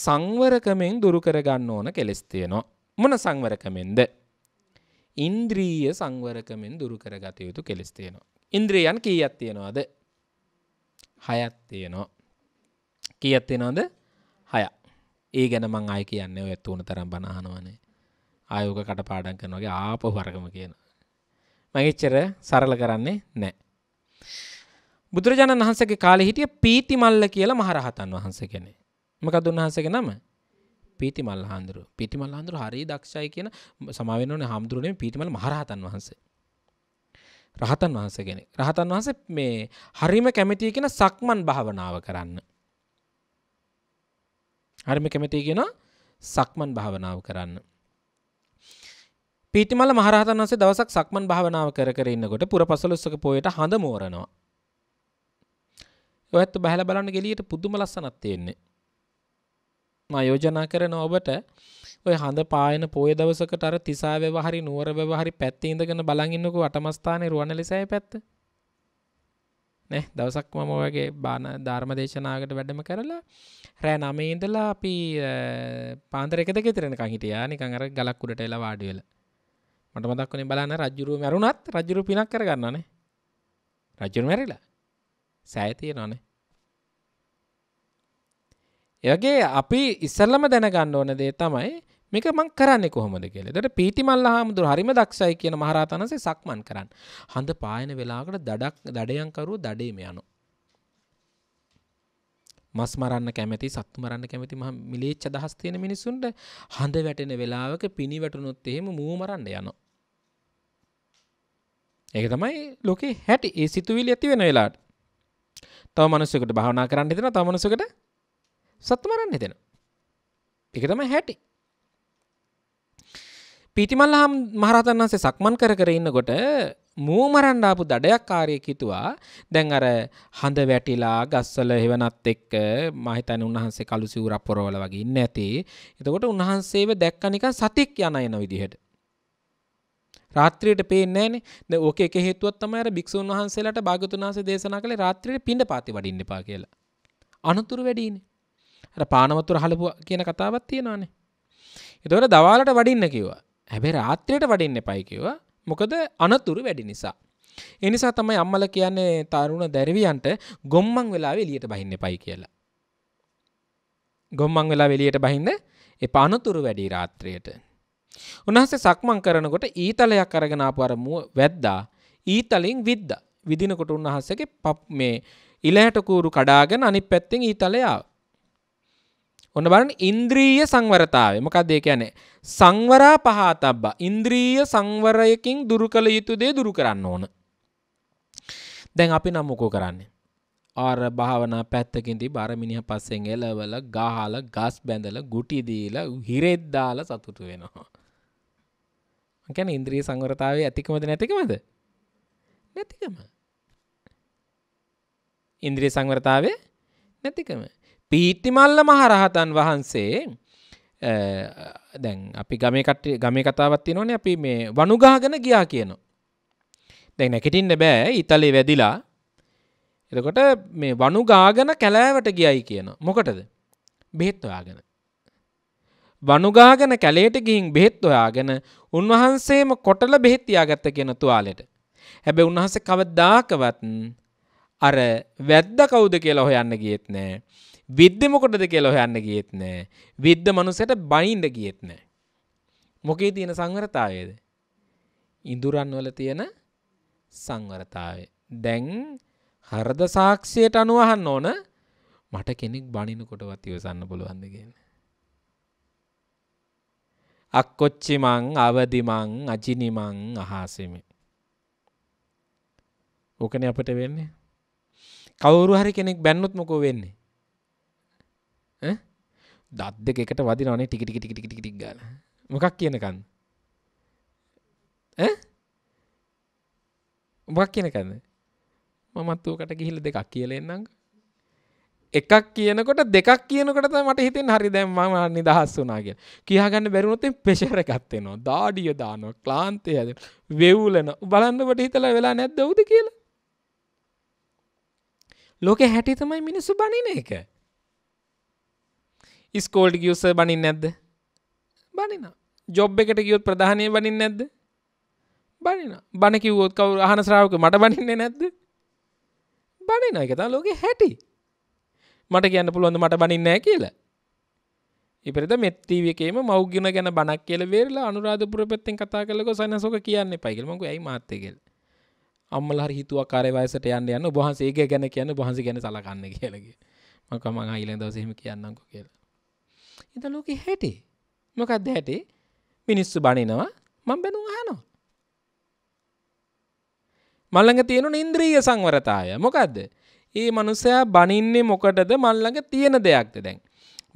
සංවරකමෙන් දුරු කරගන්න ඕන කෙලෙස් තියෙනවා. මොන සංවරකමෙන්ද? ඉන්ද්‍රිය සංවරකමෙන් දුරු කරගත යුතු කෙලෙස් තියෙනවා. ඉන්ද්‍රියයන් කීයක් තියෙනවද? හයක් තියෙනවා. කීයක් තියෙනවද? හයක්. ඒ ගැන මං ආයෙ කියන්නේ ඔය තුන තරම් බනහනවනේ. ආයෝග කටපාඩම් කරනවා වගේ ආපහු වර්ගම කියනවා. මංච්චර සරල කරන්නේ නෑ. බුදුරජාණන් වහන්සගේ කාලෙ හිටිය පීතිමල්ල කියලා මහරහතන් වහන්ස කෙනෙ. මකද උන්වහන්සගේ නම පීතිමල් හාමුදුරු පිටිමල් හාමුදුරු හරි දක්ෂයි කියන සමාවෙන්න ඕනේ හාමුදුරුනේ පීතිමල් මහරහතන් වහන්සේ. රහතන් වහන්සේ කෙනෙක්. රහතන් වහන්සේ මේ හරිම කැමැතියි කියන සක්මන් භාවනාව කරන්න. හරිම කැමැතියි කියන සක්මන් භාවනාව කරන්න. පීතිමල මහරහතන් වන්සේ දවසක් සක්මන් භාවනාව කර කරන්නකොට පුර පසලොස්සක පොයට හඳ මෝරනවා. ඔත් බැහල බලන්න ගෙලියට පුදුම ලස්සනත් තියෙන්නේ. ම යෝජනා කරන ඔබට ඔය හඳ පායන පෝය දවසකට අර තිසා වැවහරි නුවර වැවහරි පැත්ති ඉඳගෙන බලඟන්නක වටමස්ථානය රුවණලිසය පැත්ත. නැ දවසක් මම ඔයගේ බාන ධර්ම දේශනාකට වැඩම කරලා රෑ නමේ ඉඳලා අපි පාන්දර එකද ගෙතරෙනකං හිටියා නිකං අර ගලක් උඩට එලා වාඩිවෙලා මට මතක් වුණේ බලන්න රජුරුව මැරුණත් රජුරුව පිනක් කරගන්නනේ. රජුරුව මැරිලා. සෑය තියනවානේ. එවගේ අපි ඉස්සල්ලම දැනගන්න ඕන දේ තමයි මේක මං කරන්නේ කොහොමද කියලා. එතකොට පීතිමල්ල හාමුදුර හරිම දක්ෂයි කියන මහරහතන්සේ සක්මන් කරන්න. හඳ පායන වෙලාවකට දඩක් දඩයන් කරුව දඩේම යනවා. මස් මරන්න කැමති සත්තු මරන්න කැමති මහ මිලේච්ච දහස් තියෙන මිනිසුන්ට හඳ වැටෙන වෙලාවක පිණි වැටුනොත් එහෙම මූ මරන්න යනවා. ඒක තමයි ලෝකේ හැටි ඒ සිතුවිලි ඇති වෙන වෙලාවට. තව මනුස්සයෙකුට භාවනා කරන්න හිතෙනවා තව මනුස්සයෙකුට සත්තු මරන්න හිතෙනවා. ඒක තමයි හැටි. පීතිමල්ල මහරහතන් වහන්සේ සක්මන් කර කර ඉන්නකොට මූ මරන්න ආපු දඩයක් කාර්යයක් හිතුවා දැන් අර හඳ වැටිලා ගස්වල හේවනත් එක්ක මම හිතන්නේ උන්වහන්සේ කළු සිවුරක් පොරවල වගේ ඉන්නේ ඇති. එතකොට උන්වහන්සේව දැක්ක නිකන් සතෙක් යන යන විදිහට. රාත්‍රියට පේන්නේ නැහනේ. ඕක එක හේතුවක් තමයි අර භික්ෂුන් වහන්සේලාට භාග්‍යතුන් වහන්සේ දේශනා කළේ රාත්‍රියට පින්ඳ පාති වඩින්න එපා කියලා. අනතුරු වැඩිනේ. අර පානවතුර හලපුවා කියන කතාවක් තියෙනවානේ. ඒතකොට දවාලට වඩින්න කිව්වා. හැබැයි රාත්‍රියට වඩින්න එපයි කිව්වා. මොකද අනතුරු වැඩි නිසා. ඒ නිසා තමයි අම්මලා කියන්නේ තරුණ දැරිවියන්ට ගොම්මන් වෙලාවෙ එළියට බහින්න එපයි කියලා. ගොම්මන් වෙලාවෙ එළියට බහින්න එපා අනතුරු වැඩි රාත්‍රියට. උන්හන්සේ සක්මන් කරනකොට ඊතලයක් අරගෙනාපුරමුව වැද්දා ඊතලින් විද්ද. විදිනකොට උන්වහන්සගේ පප් මේ ඉලහැටකූරු කඩාගෙන අනි පැත්තෙන් ඊතලයාව. ඔන්න බලන්න ඉන්ද්‍රීය සංවරතාවය මොකක්ද ඒ කියන්නේ සංවරා පහතබ්බා ඉන්ද්‍රීය සංවරයකින් දුරු කළ යුතු දේ දුරු කරන්න ඕන. දැන් අපි නම් මොකෝ කරන්නේ? ආර භාවනා පැත්තකින් තිබ අර මිනිහ පස්සෙන් එලවල ගහලා ගස් බැඳලා ගුටි දීලා හිරෙද්දාලා සතුටු වෙනවා. ගැන ඉන්ද්‍රී සංවරතාව ඇතිකමද නැතිකමද නැතිකම ඉන්ද්‍රී සංවරතාවය නැතිකම පීටිමල්ල මහරහතන් වහන්සේ දැන් අපි ගමකට ගමේ කතාවත් තිනොන අපි මේ වනුගාගෙන ගියා කියනවා දැන් නැකටින්න බෑ ඉතලේ වැදිලා එතකොට මේ වනුගාගෙන කැලෑවට ගියයි කියන මොකටද බෙහෙත් හොයාගෙන වනුගාගෙන කැලේට ගිහින් බෙහෙත් හොයාගෙන උන්වහන්සේම කොටල බෙහෙත් තියාගත්ත කියන තුවාලෙට. හැබැයි උන්වහන්සේ කවදාකවත් අර වැද්ද කවුද කියලා හොයන්න ගියෙත් නෑ. විද්ද මොකටද කියලා හොයන්න ගියෙත් නෑ. විද්ද මනුස්සයට බයින්ද ගියෙත් නෑ. මොකේ තියෙන සංවරතාවයද? ඉඳුරන් වල තියෙන සංවරතාවය. දැන් හර්ද සාක්ෂියට අනුව අහන්න ඕන මට කෙනෙක් බණිනකොටවත් ඉවසන්න පුළුවන්ද කියලා. අක්කොච්චිමං අවදිමං අජිනිමං අහාසෙමි. ඕකනේ අපට වෙන්නේ. කවුරු හරි කෙනෙක් බැන්නොත් මොකෝ වෙන්නේ? ඈ? දත් දෙක එකට වදිනවනේ ටික ටික ටික ටික ටික ටික ගාලා. මොකක් කියනකන්ද? ඈ? මොකක් කියනකන්ද? මමත් උකට ගිහිල්ලා දෙකක් කියලා එන්නම්කෝ. එකක් කියනකොට දෙකක් කියනකට මට හිතෙන් හරි දැම්ම නිදහස් වනාගේ කියාගන්න බැරුණොතින් පෙශර එකත්තෙනවා දාඩිය දානො ක්ලාන්තය ඇද වෙව්ලන බලන්නට හිතලා වෙලා නැද්ද උද කියලා ලෝක හැටි තමයි මිනිස්සු බනින එක ඉස්කෝල්ඩි ගියස බනින් නැද්ද බනින ජොබ් එකට ගියොත් ප්‍රධානය බනින් නැද්ද බනින බණ කිව්වොත් කවු අහන ශ්‍රාවක මට බනින්නේ නැද්ද බනින එක තා ලෝකෙ හැටි මට කියන්න පුළුවන්ද මට බනින්නෑ කියලා ඉපරිද මෙත්තීවකේම මෞග්‍යන ගැන බනක් කියල වේරලා අනුරාධපුර පැත්තෙන් කතා කලක සනසක කියන්න පයිකල්මක ඇයි මාත්තකෙල් අම්මල හරි හිතුව කාරවයසට යන්න යන්න බහන්සේගේ ගැන කියන්න බහන්ස ගැන සලකන්න කියලගේ මකම යිලෙන් දවසහෙම කියන්නකු කියලා ඉත ලෝක හැටි මොකක්ද හැටේ මිනිස්සු බනිනවා මං බැනු හනෝ මල්ලඟ තියෙනු ඉන්ද්‍රීය සංවරතාය මොකක්ද ඒ මනුස්සයා බනින්නේ මොකටද මල්ලඟ තියෙන දෙයක්ද දැන්.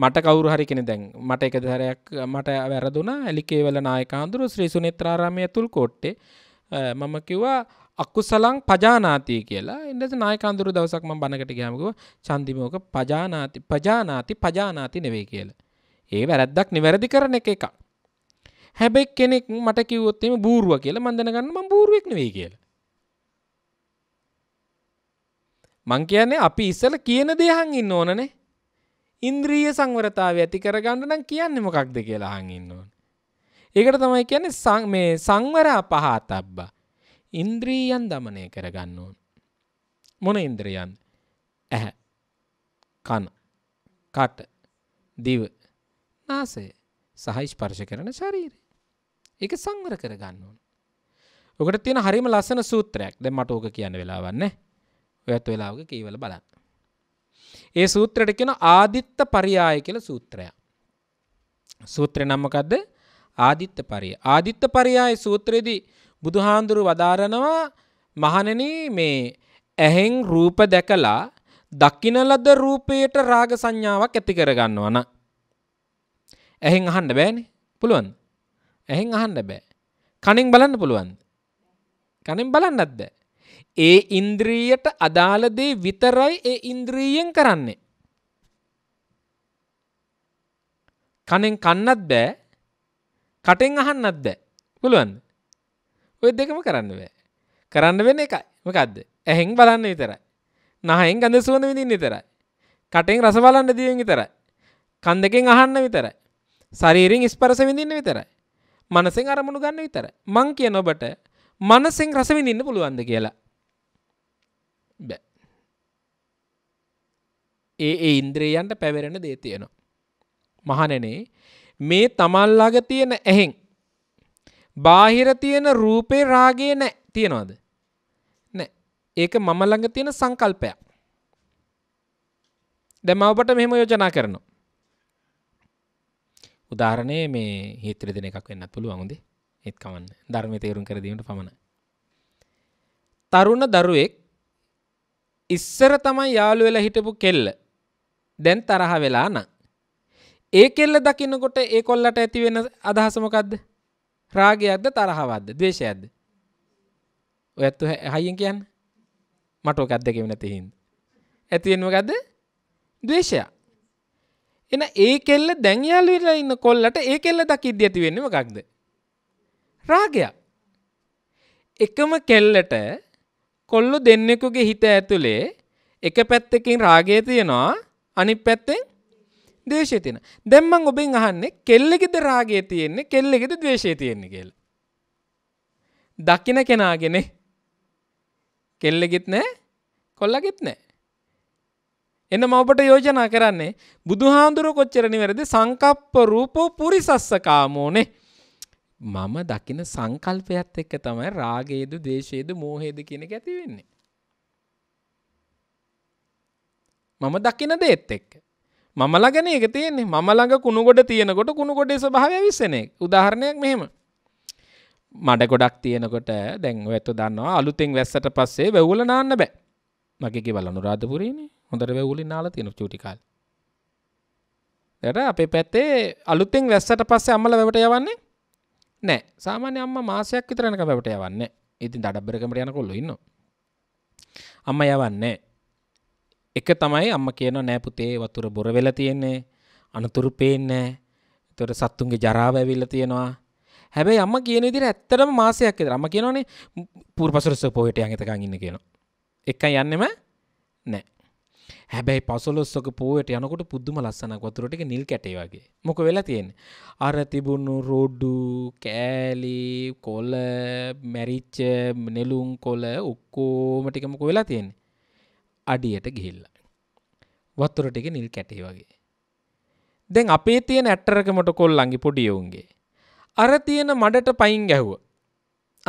මට කවරු හරිකෙන දැන් මට එක දෙහරයක් මට වැරදුනා ඇලිකේවල නායකාන්දුරු ශ්‍රී සුනේත්‍රාරාමය තුල් කොට්ටේ මම කිව්වා අක්කුසලං පජානාති කියලා එන්නස නායකාන්දුරු දවසක් මම බණකට ගියාම කිව්වා චන්දිමෝක පජානාති පජානාති පජානාති නෙවෙයි කියලා. ඒ වැරද්දක් නිවැරදි කරන එක එකක්. හැබැයි කෙනෙක් මට කිව්වොත් එimhe බූරුව කියලා මම දැනගන්න මම බූරුවෙක් නෙවෙයි කියලා. මං කියන්නේ අපි ඉස්සල කියන දෙයහන් ඉන්න ඕනනේ ඉන්ද්‍රීය සංවරතාව ඇති කරගන්න නම් කියන්නේ මොකක්ද කියලා අහන් ඉන්න ඕන. ඒකට තමයි කියන්නේ සං මේ සංවරා පහතබ්බා. ඉන්ද්‍රියයන් দমনය කරගන්න ඕන. මොන ඉන්ද්‍රියයන්ද? ඇහැ, කන, කට, දිව, නාසය සහ ස්පර්ශ කරන ශරීරය. ඒක සංවර කරගන්න ඕන. ඔකට තියෙන හරිම ලස්සන සූත්‍රයක්. දැන් මට ඕක කියන්න වෙලාවක් නැහැ. ඔයත් වෙලාවක කීවල බලන්න. ඒ සූත්‍රයට කියන ආදිත්ත පරියාය කියලා සූත්‍රය. සූත්‍රය නම් මොකද්ද? ආදිත්ත පරිය. ආදිත්ත පරියාය සූත්‍රයේදී බුදුහාඳුරු වදාරනවා මහණෙනි මේ ඇහෙන් රූප දැකලා දකින ලද රූපයට රාග සංඥාවක් ඇති කරගන්නවා න ะ. ඇහෙන් අහන්න බෑනේ. පුළුවන්ද? ඇහෙන් අහන්න බෑ. කනෙන් බලන්න පුළුවන්ද? කනෙන් බලන්නත් බෑ. ඒ ඉන්ද්‍රීයට අදාළ දේ විතරයි ඒ ඉන්ද්‍රීයෙන් කරන්නේ. කනෙන් කන්නත් බෑ. කටෙන් අහන්නත් බෑ. පුළුවන්ද? ඔය දෙකම කරන්න බෑ. කරන්න වෙන එකයි. මොකද්ද? ඇහෙන් බලන්න විතරයි. නහයෙන් ගඳ සුවඳ විඳින්න විතරයි. කටෙන් රස බලන්න දිවෙන් විතරයි. කන් දෙකෙන් අහන්න විතරයි. ශරීරයෙන් ස්පර්ශ විඳින්න විතරයි. මනසෙන් අරමුණු ගන්න විතරයි. මං කියන ඔබට මනසෙන් රස විඳින්න පුළුවන්ද කියලා. බෑ ඒ ඒ ඉන්ද්‍රයන්ට පැවරෙන දේ තියෙනවා මහනනේ මේ තමල්ලාග තියෙන ඇහෙෙන් බාහිර තියෙන රූපේ රාගේ නෑ තියෙනවාද නෑ ඒක මම ළඟ තියෙන සංකල්පයක් දැම ඔබට මෙහෙම යෝජනා කරනවා උදාහරණය මේ හිත්‍ර දෙන එකක් වෙන්න පුළුව අමුදේ ඒත් කමන්න ධර්මය තේරුම් කරදීමට පමණ තරුණ දරුවෙක් ඉස්සර තමයි යාළු වෙලා හිටපු කෙල්ල දැන් තරහ වෙලා නම් ඒ කෙල්ල දකින්නකොට ඒ කොල්ලට ඇති වෙන අදහස මොකද්ද රාගයක්ද තරහවක්ද ද්වේෂයක්ද ඔය ඇත්ත හයියෙන් කියන්න මට ඔක අද්දකෙම නැති හින්දා ඇති වෙන්නේ මොකද්ද ද්වේෂය එන ඒ කෙල්ල දැන් යාළු වෙලා ඉන්න කොල්ලට ඒ කෙල්ල දකිද්දි ඇති වෙන්නේ මොකක්ද රාගයක් එකම කෙල්ලට කොල්ලෝ දෙන්නෙකුගේ හිත ඇතුලේ එක පැත්තකින් රාගය තියෙනවා අනිත් පැත්තෙන් ද්වේෂය තියෙනවා. දැන් මම ඔබෙන් අහන්නේ කෙල්ලෙකද රාගය තියෙන්නේ කෙල්ලෙකද ද්වේෂය තියෙන්නේ කියලා. දකින්න කෙනාගේනේ. කෙල්ලෙකෙත් නැහැ කොල්ලගෙත් නැහැ. එන්න මම ඔබට යෝජනා කරන්නේ බුදුහාඳුර කොච්චර නිවැරදි සංකප්ප රූපෝ පුරිසස්ස කාමෝනේ. මම දකින සංකල්පයත් එක්ක තමයි රාගයේද දේශයේද මෝහයේද කියන එක ඇති වෙන්නේ. මම දකින දේත් එක්ක. මම ළඟනේ ඒක තියෙන්නේ. මම ළඟ කුණු ගොඩ තියෙනකොට කුණු ගොඩේ ස්වභාවය විශ්සෙන එක. උදාහරණයක් මෙහෙම. මඩ ගොඩක් තියෙනකොට දැන් ඔයetto දන්නවා අලුතෙන් වැස්සට පස්සේ වැවුල නාන්න බෑ. මගේ ගෙවල් අනුරාධපුරේනේ. හොඳට වැවුලින් නාලා තියෙන චූටි කාලේ. දැන් අපේ පැත්තේ අලුතෙන් වැස්සට පස්සේ අම්මලා වැවට යවන්නේ නෑ සාමාන්‍ය අම්ම මාසයක් විතරනක පැවට යවන්න ඉතින් දඩබ්බරකමට යන කොල්ලො ඉන්න අම්ම යවන්නේ එක තමයි අම්ම කියන නෑපුතේ වතුර බොර වෙලා තියෙන්නේ අනතුරු පේන්නේ තොට සත්තුන්ගේ ජරාව ඇවිල්ල තියෙනවා හැබැයි අම්ම කියන විදිහට ඇත්තටම මාසයක් විතර අම්ම කියනෝනේ පූර්වපසුරස පොහෙට යන් එතකන් ඉන්න කියනවා එකයි යන්නෙම නෑ හැබැයි පසොලොස්සක පෝයට යනකොට පුද්දුම ලස්සනක් වතුරටක නිල් කැටේ වගේ මොක වෙලා තියෙන් අර තිබුණු රෝඩ්ඩු කෑලි කොල මැරිච්ච නෙලුම් කොල ඔක්කෝමටිකමක වෙලා තියෙන් අඩියට ගිහිල්ල වත්තුරටික නිල් කැටේ වගේ දැන් අපේ තියෙන ඇට්ටරකමට කොල්ලන්ගේ පොඩියවුන්ගේ අර තියෙන මඩට පයින් ගැහුව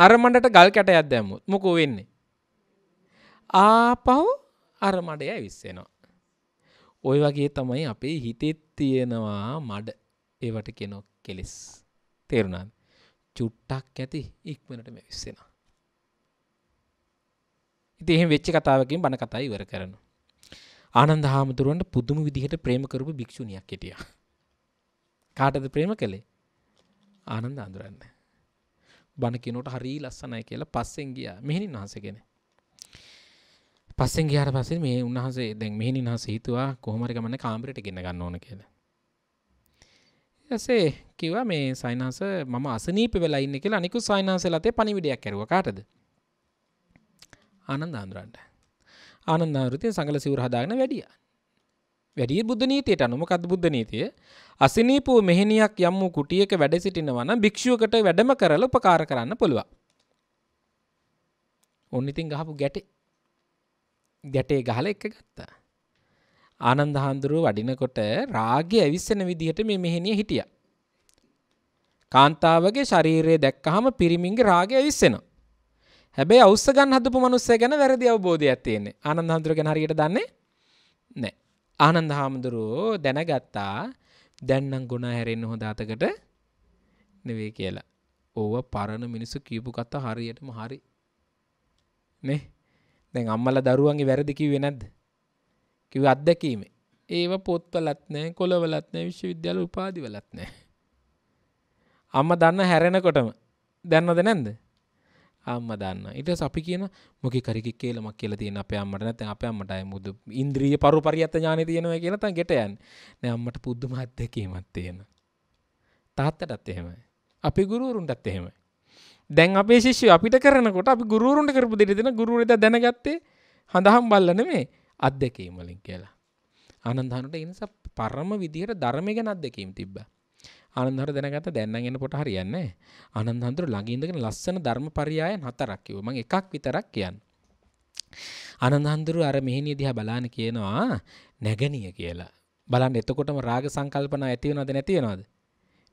අර මඩට ගල් කැටයක් දැම්මුත් මොකෝ වෙන්නේ ආපහු අර මඩය විස්සෙනවා. ওই වගේ තමයි අපේ හිතේ තියෙනවා මඩ ඒවට කෙනො කෙලෙස් තේරුණාද චුට්ටක් ඇති ඉක්මනට මෙවිස්සෙනවා ඉතින් එහෙම වෙච්ච කතාවකින් බණ කතා ඉවර කරනවා ආනන්ද හාමුදුරුවන්ට පුදුම විදිහට ප්‍රේම කරපු භික්ෂුණියක් හිටියා කාටද ප්‍රේම කළේ ආනන්ද අඳුරන්න බණ කෙනට හරී ලස්සනයි කියලා පස්සෙන් ගියා මෙහිණින් වහන්ස කෙනෙක් පස්සෙන් ගයාට පස්සේ මේ උන්හන්සේ දැන් මෙහිනි හස හිතුවා කොහොමරි ගමන්න කාම්පිට ගෙන ගන්න ඕන කියලා ඇසේ කිව්වා මේ සයිනස මම අසනීප වෙලා ඉන්න කියලා අනිකු සයිනන්සලතේ පනිවිඩයක් කැරුව කාටද ආනන්ද ආන්දරන්ට ආනන්දාවෘතිය සංගල සිවර හදාගෙන වැඩිය. වැඩිය බුද්ධ නීතියට අනුමකද බුද්ධ නීතිය අසිනීපූ මෙහෙනියක් යම් වූ කුටියක වැඩ සිටිනවන භික්ෂුවකට වැඩම කරලා උපකාර කරන්න පුළුවන්. ඔන්න ඉතින් ගහපු ගැටේ ගැටේ ගහලා එක ගත්තා. ආනන්ද හාමුදුරුව වඩිනකොට රාගය ඇවිස්සෙන විදිහට මේ මෙහෙණිය හිටියා. කාන්තාවගේ ශරීරය දැක්කහම පිරිමින්ගේ රාගය ඇවිස්සෙනවා. හැබැයි අවුස්ස ගන්න හදපු මනුස්සය ගැන වැරදි අවබෝධයක් තියෙන්නේ. ආනන්ද හාමුදුරුව ගැන හරියට දන්නේ නැහැ. ආනන්ද හාමුදුරුව දැනගත්තා දැන් නම් ගුණ හැරෙන්න හොඳ අතකට නෙවෙයි කියලා. ඕව පරණ මිනිස්සු කියපු කතා හරියටම හරි. නේ? දැන් අම්මල දරුවන්ගේ වැරදි කිව්වේ නැද්ද? කිව්ව අත්දැකීම. ඒව පොත්වලත් නැහැ, කොළවලත් නැහැ, විශ්වවිද්‍යාල උපාධිවලත් නැහැ. අම්මා දන්න හැරෙනකොටම දන්නවද නැන්ද? අම්මා දන්න. ඊට පස්සේ අපි කියන මොකෙක් හරි කික් කේලමක් කියලා තියෙන අපේ අම්මට නැත්නම් අපේ අම්මටයි මුදු ඉන්ද්‍රිය පරුපරියත් ඥානෙ තියෙනවා කියලා නැත්නම් ගෙට යන්නේ. නෑ අම්මට පුදුම අත්දැකීමක් තියෙනවා. තාත්තටත් එහෙමයි. අපේ ගුරුවරුන්ටත් එහෙමයි. දැන් අපේ ශිෂ්‍ය අපිට කරනකොට අපි ගුරුවරුන්ට කරපු දෙට දෙන ගුරුවරට දැනගත්තේ හඳහම් බල්ලන මේ අත්දැකීමලින් කියලා. ආනන්දහනට ඒ නිසා පරම විදිහට ධර්මය ගැන අත්දැකීම් තිබ්බ. ආනන්දහර දැනගත්ත දැන් නම් එනකොට හරියන්නේ නැහැ. ආනන්දහඳුර ළඟ ඉඳගෙන ලස්සන ධර්ම පරයයන් හතරක් කිව්වා. මම එකක් විතරක් කියන්නම්. ආනන්දහඳුර අර මෙහෙණිය දිහා බලන්න කියනවා නැගණිය කියලා. බලන්න එතකොටම රාග සංකල්පන ඇති වෙනවද නැති වෙනවද?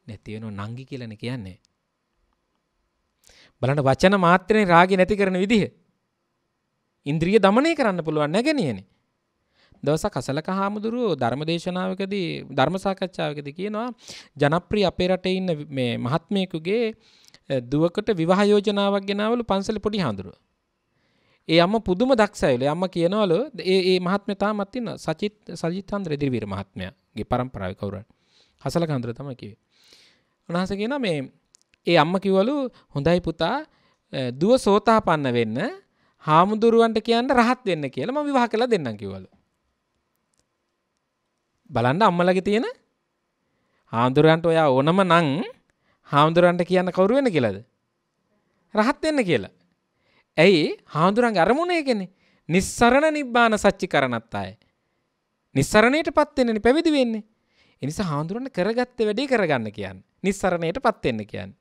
නැති වෙනව නංගි කියලානේ කියන්නේ. බලන්න වචන මාත්‍රයෙන් රාගය නැති කරන විදිහ. ඉන්ද්‍රිය দমনය කරන්න පුළුවන් නැගෙනියනේ. දවසක් අසලක හාමුදුරුවෝ ධර්මදේශනාවකදී ධර්ම සාකච්ඡාවකදී කියනවා ජනප්‍රිය අපේ රටේ ඉන්න මේ මහත්මයෙකුගේ දුවකට විවාහ යෝජනාවක් ගෙනාවලු පන්සලේ පොඩි හාමුදුරුවෝ. ඒ අම්මා පුදුම දක්ෂයිලු. ඒ අම්මා කියනවලු ඒ ඒ මහත්මයා තාමත් ඉන්න සචිත් සජිත්හන්දර ඉදිරිවීර මහත්මයාගේ පරම්පරාවේ කවුරුහරි. අසලක හාමුදුරුවෝ තමයි කිව්වේ. උන්වහන්සේ කියනවා මේ ඒ අම්ම කිව්වලු හොඳයි පුතා දුව සෝතාපන්න වෙන්න හාමුදුරුවන්ට කියන්න රහත් වෙන්න කියලා මම විවාහ කළා දෙන්නම් කිව්වලු. බලන්න අම්මලගේ තියෙන හාමුදුරුවන්ට ඔයා ඕනම නම් හාමුදුරුවන්ට කියන්න කවුරු වෙන කියලාද? රහත් වෙන්න කියලා. ඇයි හාමුදුරන්ගේ අරමුණ ඒකනේ. නිස්සරණ නිබ්බාන සච්චි කරණත් අය. නිස්සරණයටපත් වෙන්නේ පැවිදි වෙන්නේ. ඒ නිසා හාමුදුරන්ට කරගත්ත වැඩේ කරගන්න කියන්නේ. නිස්සරණයටපත් වෙන්න කියන්නේ.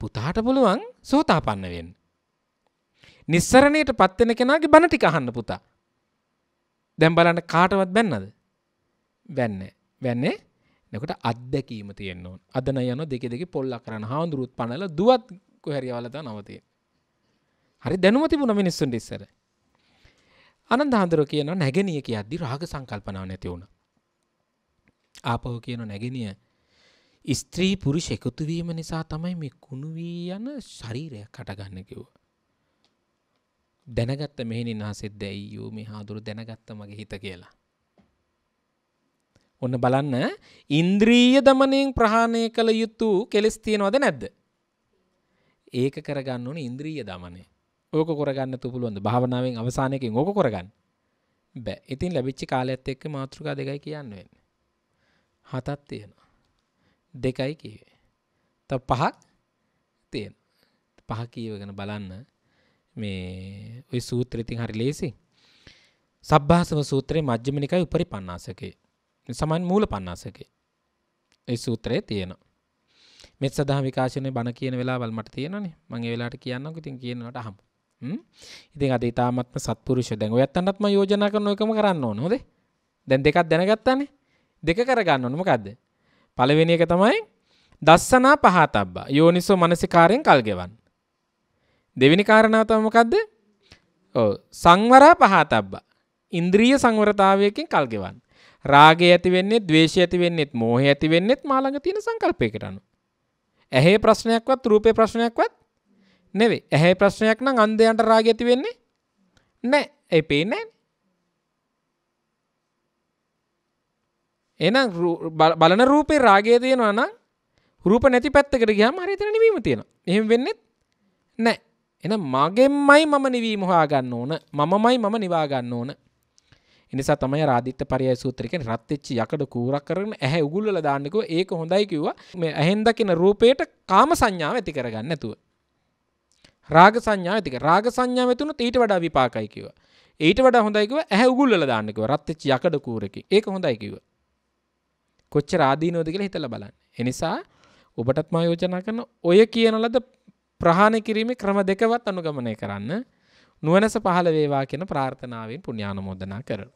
පුතාට පුළුවන් සෝතාපන්න වෙන්න. නිස්සරණයට පත් වෙන කෙනාගේ බණ ටික අහන්න පුතා. දැන් බලන්න කාටවත් බැන්නද? බැන්නේ. බැන්නේ එනකොට අත්දැකීම තියෙන්න ඕන. අද නය යන දෙක දෙක පොල්ලක් කරන හාඳුරුත් පනල දුවත් කොහරි යවලා දාන අවතිය. හරි දැනුම තිබුණ මිනිස්සුන්ට ඉස්සර. අනන්ත හාඳුර කියනවා නැගණිය කියද්දි රාග සංකල්පනාව නැති වුණා. ආපහු කියන නැගණිය ස්ත්‍රී පුරුෂ එකතු වීම නිසා තමයි මේ කුණු වී යන ශරීරය කටගන්න කිව්වා. දැනගත්ත මෙහෙණින් ආසෙද්ද අයියෝ මේ හාදුරු දැනගත්ත මගේ හිත කියලා. ඔන්න බලන්න ඉන්ද්‍රීය දමනයෙන් ප්‍රහාණය කළ යුතු කෙලෙස් තියෙනවද නැද්ද? ඒක කරගන්න ඕනේ ඉන්ද්‍රීය දමනය. ඕක කරගන්න තු පුළුවන්ද? භාවනාවෙන් අවසානයකින් ඕක කරගන්න. බෑ. ඉතින් ලැබිච්ච කාලයත් එක්ක මාතෘකා දෙකයි කියන්න වෙන්නේ. හතක් තියෙනවා. දෙකයි කිවේ. ත පහක් තියෙන පහ කීවගෙන බලන්න මේ ඔය සූත්‍රඉතින් හරි ලේසි සබ්භාසම සූත්‍රයේ මජ්්‍යමනිකයි උපරි පන්නාසකේ සමන් මූල පන්නාසකේ ඒ සූත්‍රයේ තියෙනවා මෙත් සදහ විකාශනය බණ කියන වෙලාවල් මට තියෙනනේ මගේ වෙලාට කියන්නක ඉතින් කියනට හම ඉතින් අද ඉතාමත්ම සත්පුරුෂ දැන් ඔයත් අන්නත්ම යෝජනා කරන එකම කරන්න ඕන හොදේ දැන් දෙකක් දැනගත්තානේ දෙක කරගන්න ඕනමකක්ද පළවෙනි එක තමයි දස්සනා පහතබ්බා යෝනිසෝ මනසිකාරයෙන් කල් ගෙවන්න. දෙවෙනි කාරණාව තමයි මොකද්ද? ඔව් සංවරා පහතබ්බා. ඉන්ද්‍රිය සංවරතාවයකින් කල් ගෙවන්න. රාගය ඇති වෙන්නේ, ద్వේෂය ඇති වෙන්නේත්, මෝහය ඇති වෙන්නේත් මා ළඟ තියෙන සංකල්පයකට අනුව. ඇහි ප්‍රශ්නයක්වත්, රූපේ ප්‍රශ්නයක්වත් නෙවෙයි. ඇහි ප්‍රශ්නයක් නම් අන්ධයන්ට රාගය ඇති වෙන්නේ නැහැ. ඒ පේන්නේ නැහැ. එනම් බලන රූපේ රාගය තියෙනවා නම් රූප නැති පැත්තකට ගියාම හරි එතන නිවීම තියෙනවා. එහෙම වෙන්නේ නැහැ. එහෙනම් මගෙන්මයි මම නිවීම හොයා ගන්න ඕන. මමමයි මම නිවා ගන්න ඕන. ඒ නිසා තමයි ආදිත්‍ය පරයය සූත්‍රය කියන්නේ රත් වෙච්ච යකඩ කූරක් කරගෙන ඇහැ උගුල්වලා දාන්න කිව්වා. ඒක හොඳයි කිව්වා. මේ ඇහෙන් දකින රූපේට කාම සංඥාව ඇති කරගන්න නැතුව. රාග සංඥාව ඇති කර. රාග සංඥාව ඇතුණොත් ඊට වඩා විපාකයි කිව්වා. ඊට වඩා හොඳයි කිව්වා ඇහැ උගුල්වලා දාන්න කිව්වා. රත් වෙච්ච යකඩ කූරකින්. ඒක හොඳයි කිව්වා. කොච්චර ආදීනවද කියලා හිතලා බලන්න. ඒ නිසා ඔබටත් මා යෝජනා කරන ඔය කියන ලද ප්‍රහාණය කිරීමේ ක්‍රම දෙකවත් අනුගමනය කරන්න නුවණස පහළ වේවා කියන ප්‍රාර්ථනාවෙන් පුණ්‍යානුමෝදනා කරමු.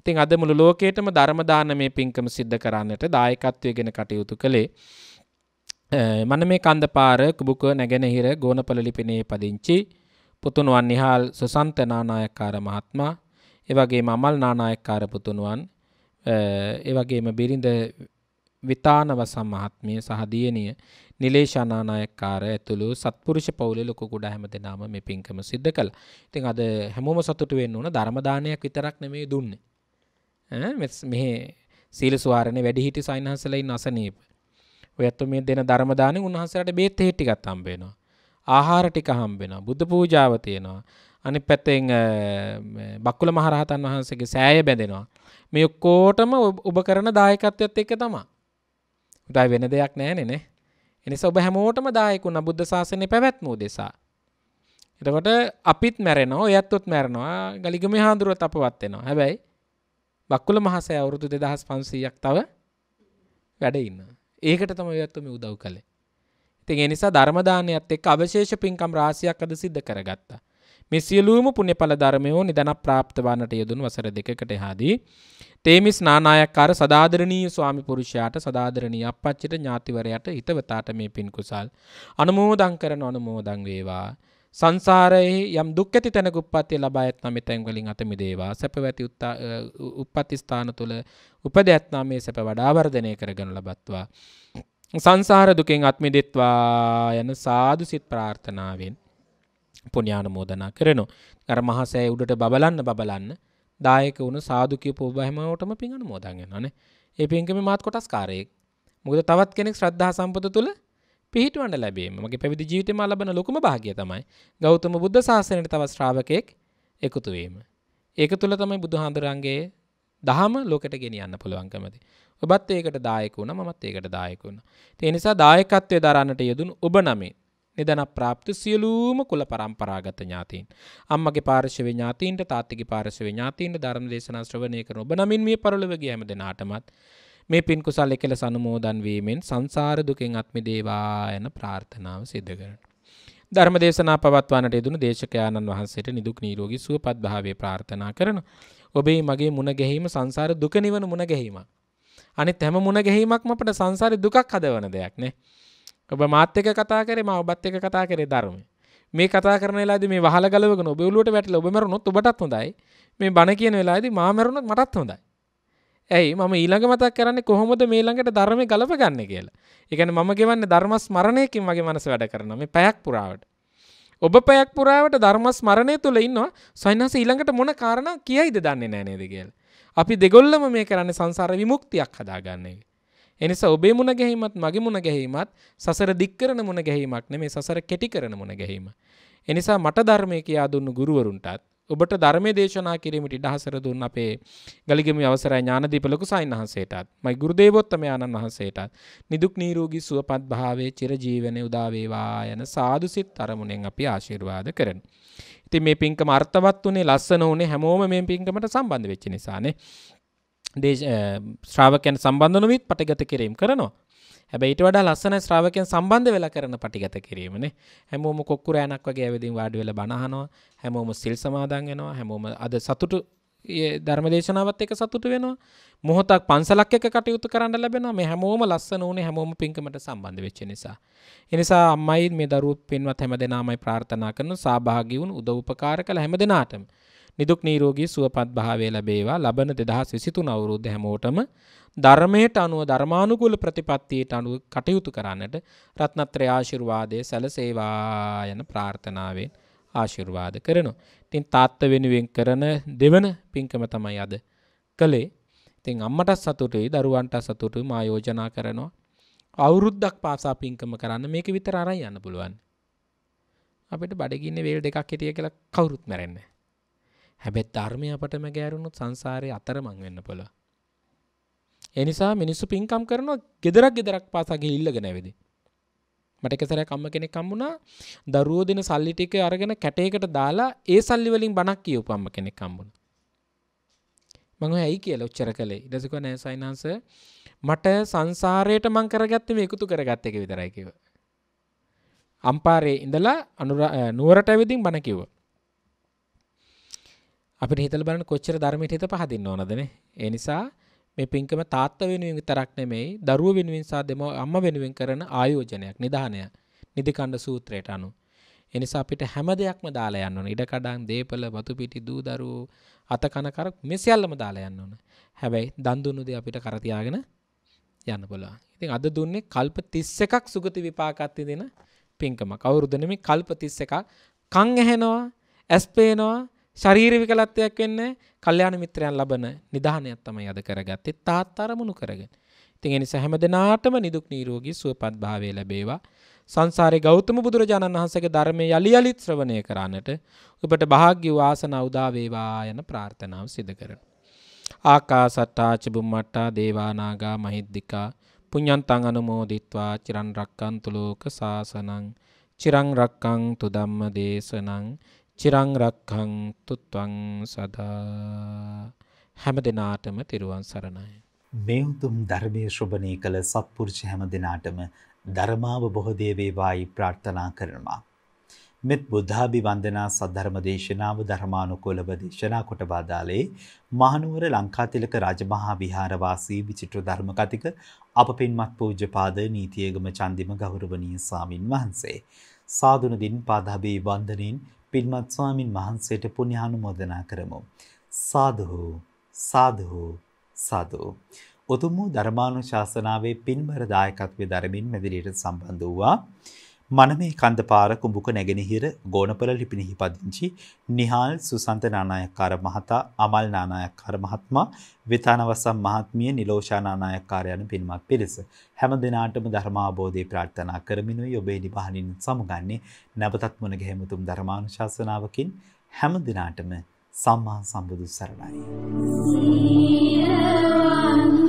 ඉතින් අද මුළු ලෝකයේටම ධර්ම දානමේ පින්කම සිද්ධ කරන්නට දායකත්වයේගෙන කටයුතු කළේ මන මේ කන්දපාර කුබුක නැගෙනහිර ගෝනපල ලිපිනේ පදිංචි පුතුණුවන් නිහාල් සුසන්ත නානායක්කාර මහත්මයා එවැගේම අමල් නානායක්කාර පුතුණුවන් ඒවගේම බිරිඳ විතානව සම්මහත්මිය සහ දියණිය නිලේෂානානායකකාර ඇතුළු සත්පුරුෂ පවුලේ ලොකු කුඩා හැමදෙනාම මේ පින්කම සිද්ධ කළා. ඉතින් අද හැමෝම සතුටු වෙන්න ඕන ධර්ම දානයක් විතරක් නෙමෙයි දුන්නේ. ඈ මෙහි සීල සුවාරණේ වැඩිහිටි සයින්හන්සලා ඉන්න අසනීප. ඔයත් මේ දෙන ධර්ම දාණය උන්වහන්සේලාට බේත් හේ ටිකක් හම්බ වෙනවා. ආහාර ටික හම්බ වෙනවා. බුද්ධ පූජාව තියෙනවා. අනිත් පැත්තෙන් බක්කුල මහරහතන් වහන්සේගේ සෑය බැඳෙනවා. මේ ඔක්කෝටම ඔබ කරන දායකත්වයත් එක්ක තමා. උටයි වෙන දෙයක් නෑනේ නේ. එනිසා ඔබ හැමෝටම දායකුණ බුද්ධ ශාසනය පැවැත්ම උදෙසා. එතකොට අපිත් මැරෙනවා, ඔයත්ොත් මැරෙනවා, ගලිගමේ හාඳුරුවත් අපවත් වෙනවා. හැබැයි බක්කුල මහසෑ අවුරුදු 2500ක් තව වැඩ ඉන්නවා. ඒකට තමයි ඔයත්ො මේ උදව් කළේ. ඉතින් ඒ නිසා ධර්ම දානයත් එක්ක අවශේෂ පින්කම් රාශියක් අද සිද්ධ කරගත්තා. මේ සියලූම පුුණෙපල ධර්මයෝ නිදන ප්‍රාප්තවන්නට යෙදුන් වසර දෙකට හාදී. තේමිස් නානායක්කාර සදාදරණී ස්වාමි පුරුෂයාට සදාදරණී අපච්චිට ඥාතිවරයට හිතවතාට මේ පින්කුසල්. අනුමෝදං කරන අනුමෝදං වේවා. සංසාරයේ යම් දුක් ඇති තැනක උප්පත්ති ලබා ඇතනම් මෙතෙන් වලින් අත මිදේවා සැපවැති උප්පත්ති ස්ථාන තුල උපද ඇතනම් මේ සැප වඩා වර්ධනය කරගනු ලබත්වා සංසාර දුකෙන් අත් මිදෙත්වා යන සාදු සිත් ප්‍රාර්ථනාවෙන් පුණ්‍යානුමෝදනා කරනවා. අර මහසෑය උඩට බබලන්න බබලන්න දායක වුණු සාදු කියපු ඔබ හැමෝටම පින් අනුමෝදන් වෙනවානේ. ඒ පින්කමේ මාත් කොටස් කාරයෙක්. මොකද තවත් කෙනෙක් ශ්‍රද්ධා සම්පත තුළ පිහිටවන්න ලැබීම. මගේ පැවිදි ජීවිතේ මා ලබන ලොකුම භාග්‍යය තමයි ගෞතම බුද්ධ ශාසනයට තවත් ශ්‍රාවකයෙක් එකතු වීම. ඒක තුළ තමයි බුදුහාඳුරන්ගේ දහම ලෝකෙට ගෙනියන්න පුළුවන්කමති. ඔබත් ඒකට දායක වුණා මමත් ඒකට දායක වුණා. ඒ නිසා දායකත්වයේ දරන්නට යෙදුණු ඔබ නමේ නිදන ප්‍රාප්ත සියලූම කුල පරම්පරාගත ඥාතීන්. අම්මගේ පාර්ශව ඥාතීන්ට තාත්තිගේ පාර්ශව ඥාතීන්ට ධර්ම දේශනා ශ්‍රවණය කරන ඔබ නමින් මේ පරලොවගේ හැම දෙනාටමත් මේ පින් කුසල් එකල සනුමෝදන් වීමෙන් සංසාර දුකෙන් අත් මිදේවා යන ප්‍රාර්ථනාව සිද්ධ කරන. ධර්ම දේශනා පවත්වන්නට යෙදුණු දේශකයාණන් වහන්සේට නිදුක් නිරෝගී සුවපත් භාවය ප්‍රාර්ථනා කරන. ඔබේ මගේ මුණ ගැහිම සංසාර දුක නිවන මුණ ගැහිම. අනිත් හැම මුණ ගැහිමක්ම අපට සංසාරේ දුකක් හදවන දෙයක් නේ. ඔබ මාත් එක්ක කතා කරේ මම ඔබත් එක්ක කතා කරේ ධර්මය. මේ කතා කරන වෙලාවේදී මේ වහල ගලවගෙන ඔබ ඔළුවට වැටිලා ඔබ මැරුණොත් ඔබටත් හොඳයි. මේ බණ කියන වෙලාවේදී මා මැරුණොත් මටත් හොඳයි. ඇයි මම ඊළඟ මතක් කරන්නේ කොහොමද මේ ළඟට ධර්මය ගලපගන්න කියලා. ඒ කියන්නේ මම ගෙවන්නේ ධර්ම ස්මරණයකින් මගේ මනස වැඩ කරනවා මේ පැයක් පුරාවට. ඔබ පැයක් පුරාවට ධර්ම ස්මරණය තුල ඉන්නවා සයන්හස ඊළඟට මොන කාරණා කියයිද දන්නේ නැහැ නේද කියලා. අපි දෙගොල්ලම මේ කරන්නේ සංසාර විමුක්තියක් හදාගන්න එක. එනිසා ඔබේ මුණ ගැහිමත් මගේ මුණ ගැහිමත් සසර දික් කරන මුණ ගැහිමක් නෙමේ සසර කෙටි කරන මුණ ගැහිම. එනිසා මට ධර්මය කියා දුන්නු ගුරුවරුන්ටත් ඔබට ධර්මයේ දේශනා කිරීමට ඉඩහසර දුන්න අපේ ගලිගමි අවසරයි ඥානදීප ලොකුසයින් වහන්සේටත් මයි ගුරුදේවෝත්තමයාණන් වහන්සේටත් නිදුක් නිරෝගී සුවපත් භාවයේ චිරජීවනයේ උදා වේවා යන සාදු සිත් අරමුණෙන් අපි ආශිර්වාද කරමු. ඉතින් මේ පින්කම අර්ථවත් උනේ ලස්සන උනේ හැමෝම මේ පින්කමට සම්බන්ධ වෙච්ච නිසානේ. දේශ ශ්‍රාවකයන් සම්බන්ධ නොවිත් පටිගත කිරීම කරනවා. හැබැයිට වඩා ලස්සන ශ්‍රාවකයන් සම්බන්ධ වෙලා කරන පටිගත කිරීමනේ හැමෝම කොක්කුරෑනක් වගේ ඇවිදින් වාඩි වෙලා බණහනවා හැමෝම සිල් සමාදන් වෙනවා හැමෝම අද සතුටු ධර්මදේශනාවත් එක සතුටු වෙනවා මොහොතක් පන්සලක් එක කටයුතු කරන්න ලැබෙනවා මේ හැමෝම ලස්සන උනේ හැමෝම පින්කමට සම්බන්ධ වෙච්ච නිසා. ඒ නිසා අම්මයි මේ දරුවෝ පින්වත් හැමදෙනාමයි ප්‍රාර්ථනා කරන සහභාගී වුණු උදව් උපකාර කළ හැමදෙනාටම නිදුක් නිරෝගී සුවපත් භාවය ලැබේවා. ලබන 2023 අවුරුද්ද හැමෝටම ධර්මයට අනුව ධර්මානුකූල ප්‍රතිපත්තියට අනුව කටයුතු කරන්නට රත්නත්‍රය ආශිර්වාදයේ සැලසේවා යන ප්‍රාර්ථනාවෙන් ආශිර්වාද කරනවා. ඉතින් තාත්ත වෙනුවෙන් කරන දෙවන පින්කම තමයි අද කළේ. ඉතින් අම්මට සතුටුයි දරුවන්ට සතුටුයි මා යෝජනා කරනවා අවුරුද්දක් පාසා පින්කම කරන්න මේක විතර අරන් යන්න පුළුවන් අපිට බඩගින්නේ වේල් දෙකක් හිටිය කියලා කවුරුත් මැරෙන්නේ හැබැත් ධර්මය අපට මැගෑරුණුත් සංසාරය අතරමං වෙන්න පොළ. එනිසා මිනිස්සු පින්කම් කරනවා ගෙදරක් ගෙදරක් පාසගේ ඉල්ලග නැවෙදි. මට එකසර කම්ම කෙනෙක් කම්මුණා දරුවෝ දෙන සල්ලි ටික අරගෙන කැටයකට දාලා ඒ සල්ලි වලින් බණක් කියවපු අම්ම කෙනෙක් හම්බුණා. මම ඇයි කියලා උච්චර කළේ. ඊට පස්සේ කනේ සයිනන්ස මට සංසාරයට මං කරගත්තේ මේ එකතු කරගත්ත එක විතරයි කිව්වා. අම්පාරේ ඉඳලා අනුර නුවරට ඇවිදින් බණ කිව්වා. අපිට හිතලා බලන්න කොච්චර ධර්මයට හිත පහදින්න ඕනදනේ. ඒ නිසා මේ පින්කම තාත්ත වෙනුවෙන් විතරක් නෙමෙයි දරුව වෙනුවෙන් සහ දෙමව අම්මා වෙනුවෙන් කරන ආයෝජනයක් නිදානය. නිදිකණ්ඩ සූත්‍රයට අනුව. ඒ නිසා අපිට හැම දෙයක්ම දාලා යන්න ඕන. ඉඩ කඩන්, දීපල, වතු පිටි, දූ දරුවෝ, අත කන කර මේ සියල්ලම දාලා යන්න ඕන. හැබැයි දන් දුන්නු දේ අපිට කර තියාගෙන යන්න බලවා. ඉතින් අද දුන්නේ කල්ප 31ක් සුගති විපාකත් දෙන පින්කම. කවුරුද නෙමෙයි කල්ප 31ක් කන් ඇහෙනවා, ඇස් පේනවා, ශරීර විකලත්වයක් වෙන්නේ කල්යාණ මිත්‍රයන් ලබන නිධානයක් තමයි අද කරගත්තේ තාත් අරමුණු කරගෙන. ඉතින් ඒ නිසා හැමදෙනාටම නිදුක් නිරෝගී සුවපත් භාවය ලැබේවා. සංසාරේ ගෞතම බුදුරජාණන් වහන්සේගේ ධර්මයේ යලි යලිත් ශ්‍රවණය කරන්නට ඔබට වාග්ය වාසනාව උදා වේවා යන ප්‍රාර්ථනාව සිදු කරනවා. ආකාසට්ටා චබුම්මට්ටා දේවා නාග මහිද්దికා පුඤ්ඤන්තං අනුමෝදිත්වා චිරන් රක්칸තු ලෝක සාසනං චිරන් රක්칸තු ධම්ම දේශනං චිරං රක්ඛන්තු ත්වං සදා හැම දිනාටම තෙරුවන් සරණයි මේ උතුම් ධර්මයේ ශ්‍රවණය කළ සත්පුරුෂ හැම දිනාටම ධර්මාව බොහෝදේ වේවායි ප්‍රාර්ථනා කරනවා මෙත් බුද්ධාභි වන්දනා සද්ධර්ම දේශනාව ධර්මානුකූලව දේශනා කොට වදාළේ මහනුවර ලංකාතිලක රාජමහා විහාරවාසී විචිත්‍ර ධර්ම කතික අප පින්වත් පූජ්‍යපාද නීතියේගම චන්දිම ගෞරවනීය ස්වාමින් වහන්සේ සාදුණදින් පාදාභි වන්දනින් පින්වත් ස්වාමින් වහන්සේට පුණ්‍ය ආනුමෝදනා කරමු. සාදු සාදු සාදු. උතුම් ධර්මානුශාසනාවේ පින්බර දායකත්වයේ ධර්මින් මෙදිරියට සම්බන්ධ වූවා මනමේ කන්දපාර කුඹුක නැගෙනහිර ගෝනපල ලිපිනිහි පදිංචි නිහාල් සුසන්ත නානායක්කාර මහතා අමල් නානායක්කාර මහත්මා විතානවසම් මහත්මිය නිලෝෂා නානායක්කාරයන පින්මත් පිරිස හැම දිනාටම ධර්මාබෝධය ප්‍රාර්ථනා කරමිනුයි ඔබේ නිබහනින් සමුගන්නේ නැවතත් මුණ ගැහෙමුතුම් ධර්මානුශාසනාවකින් හැම දිනාටම සම්මා සම්බුදු සරණයි. සියවන්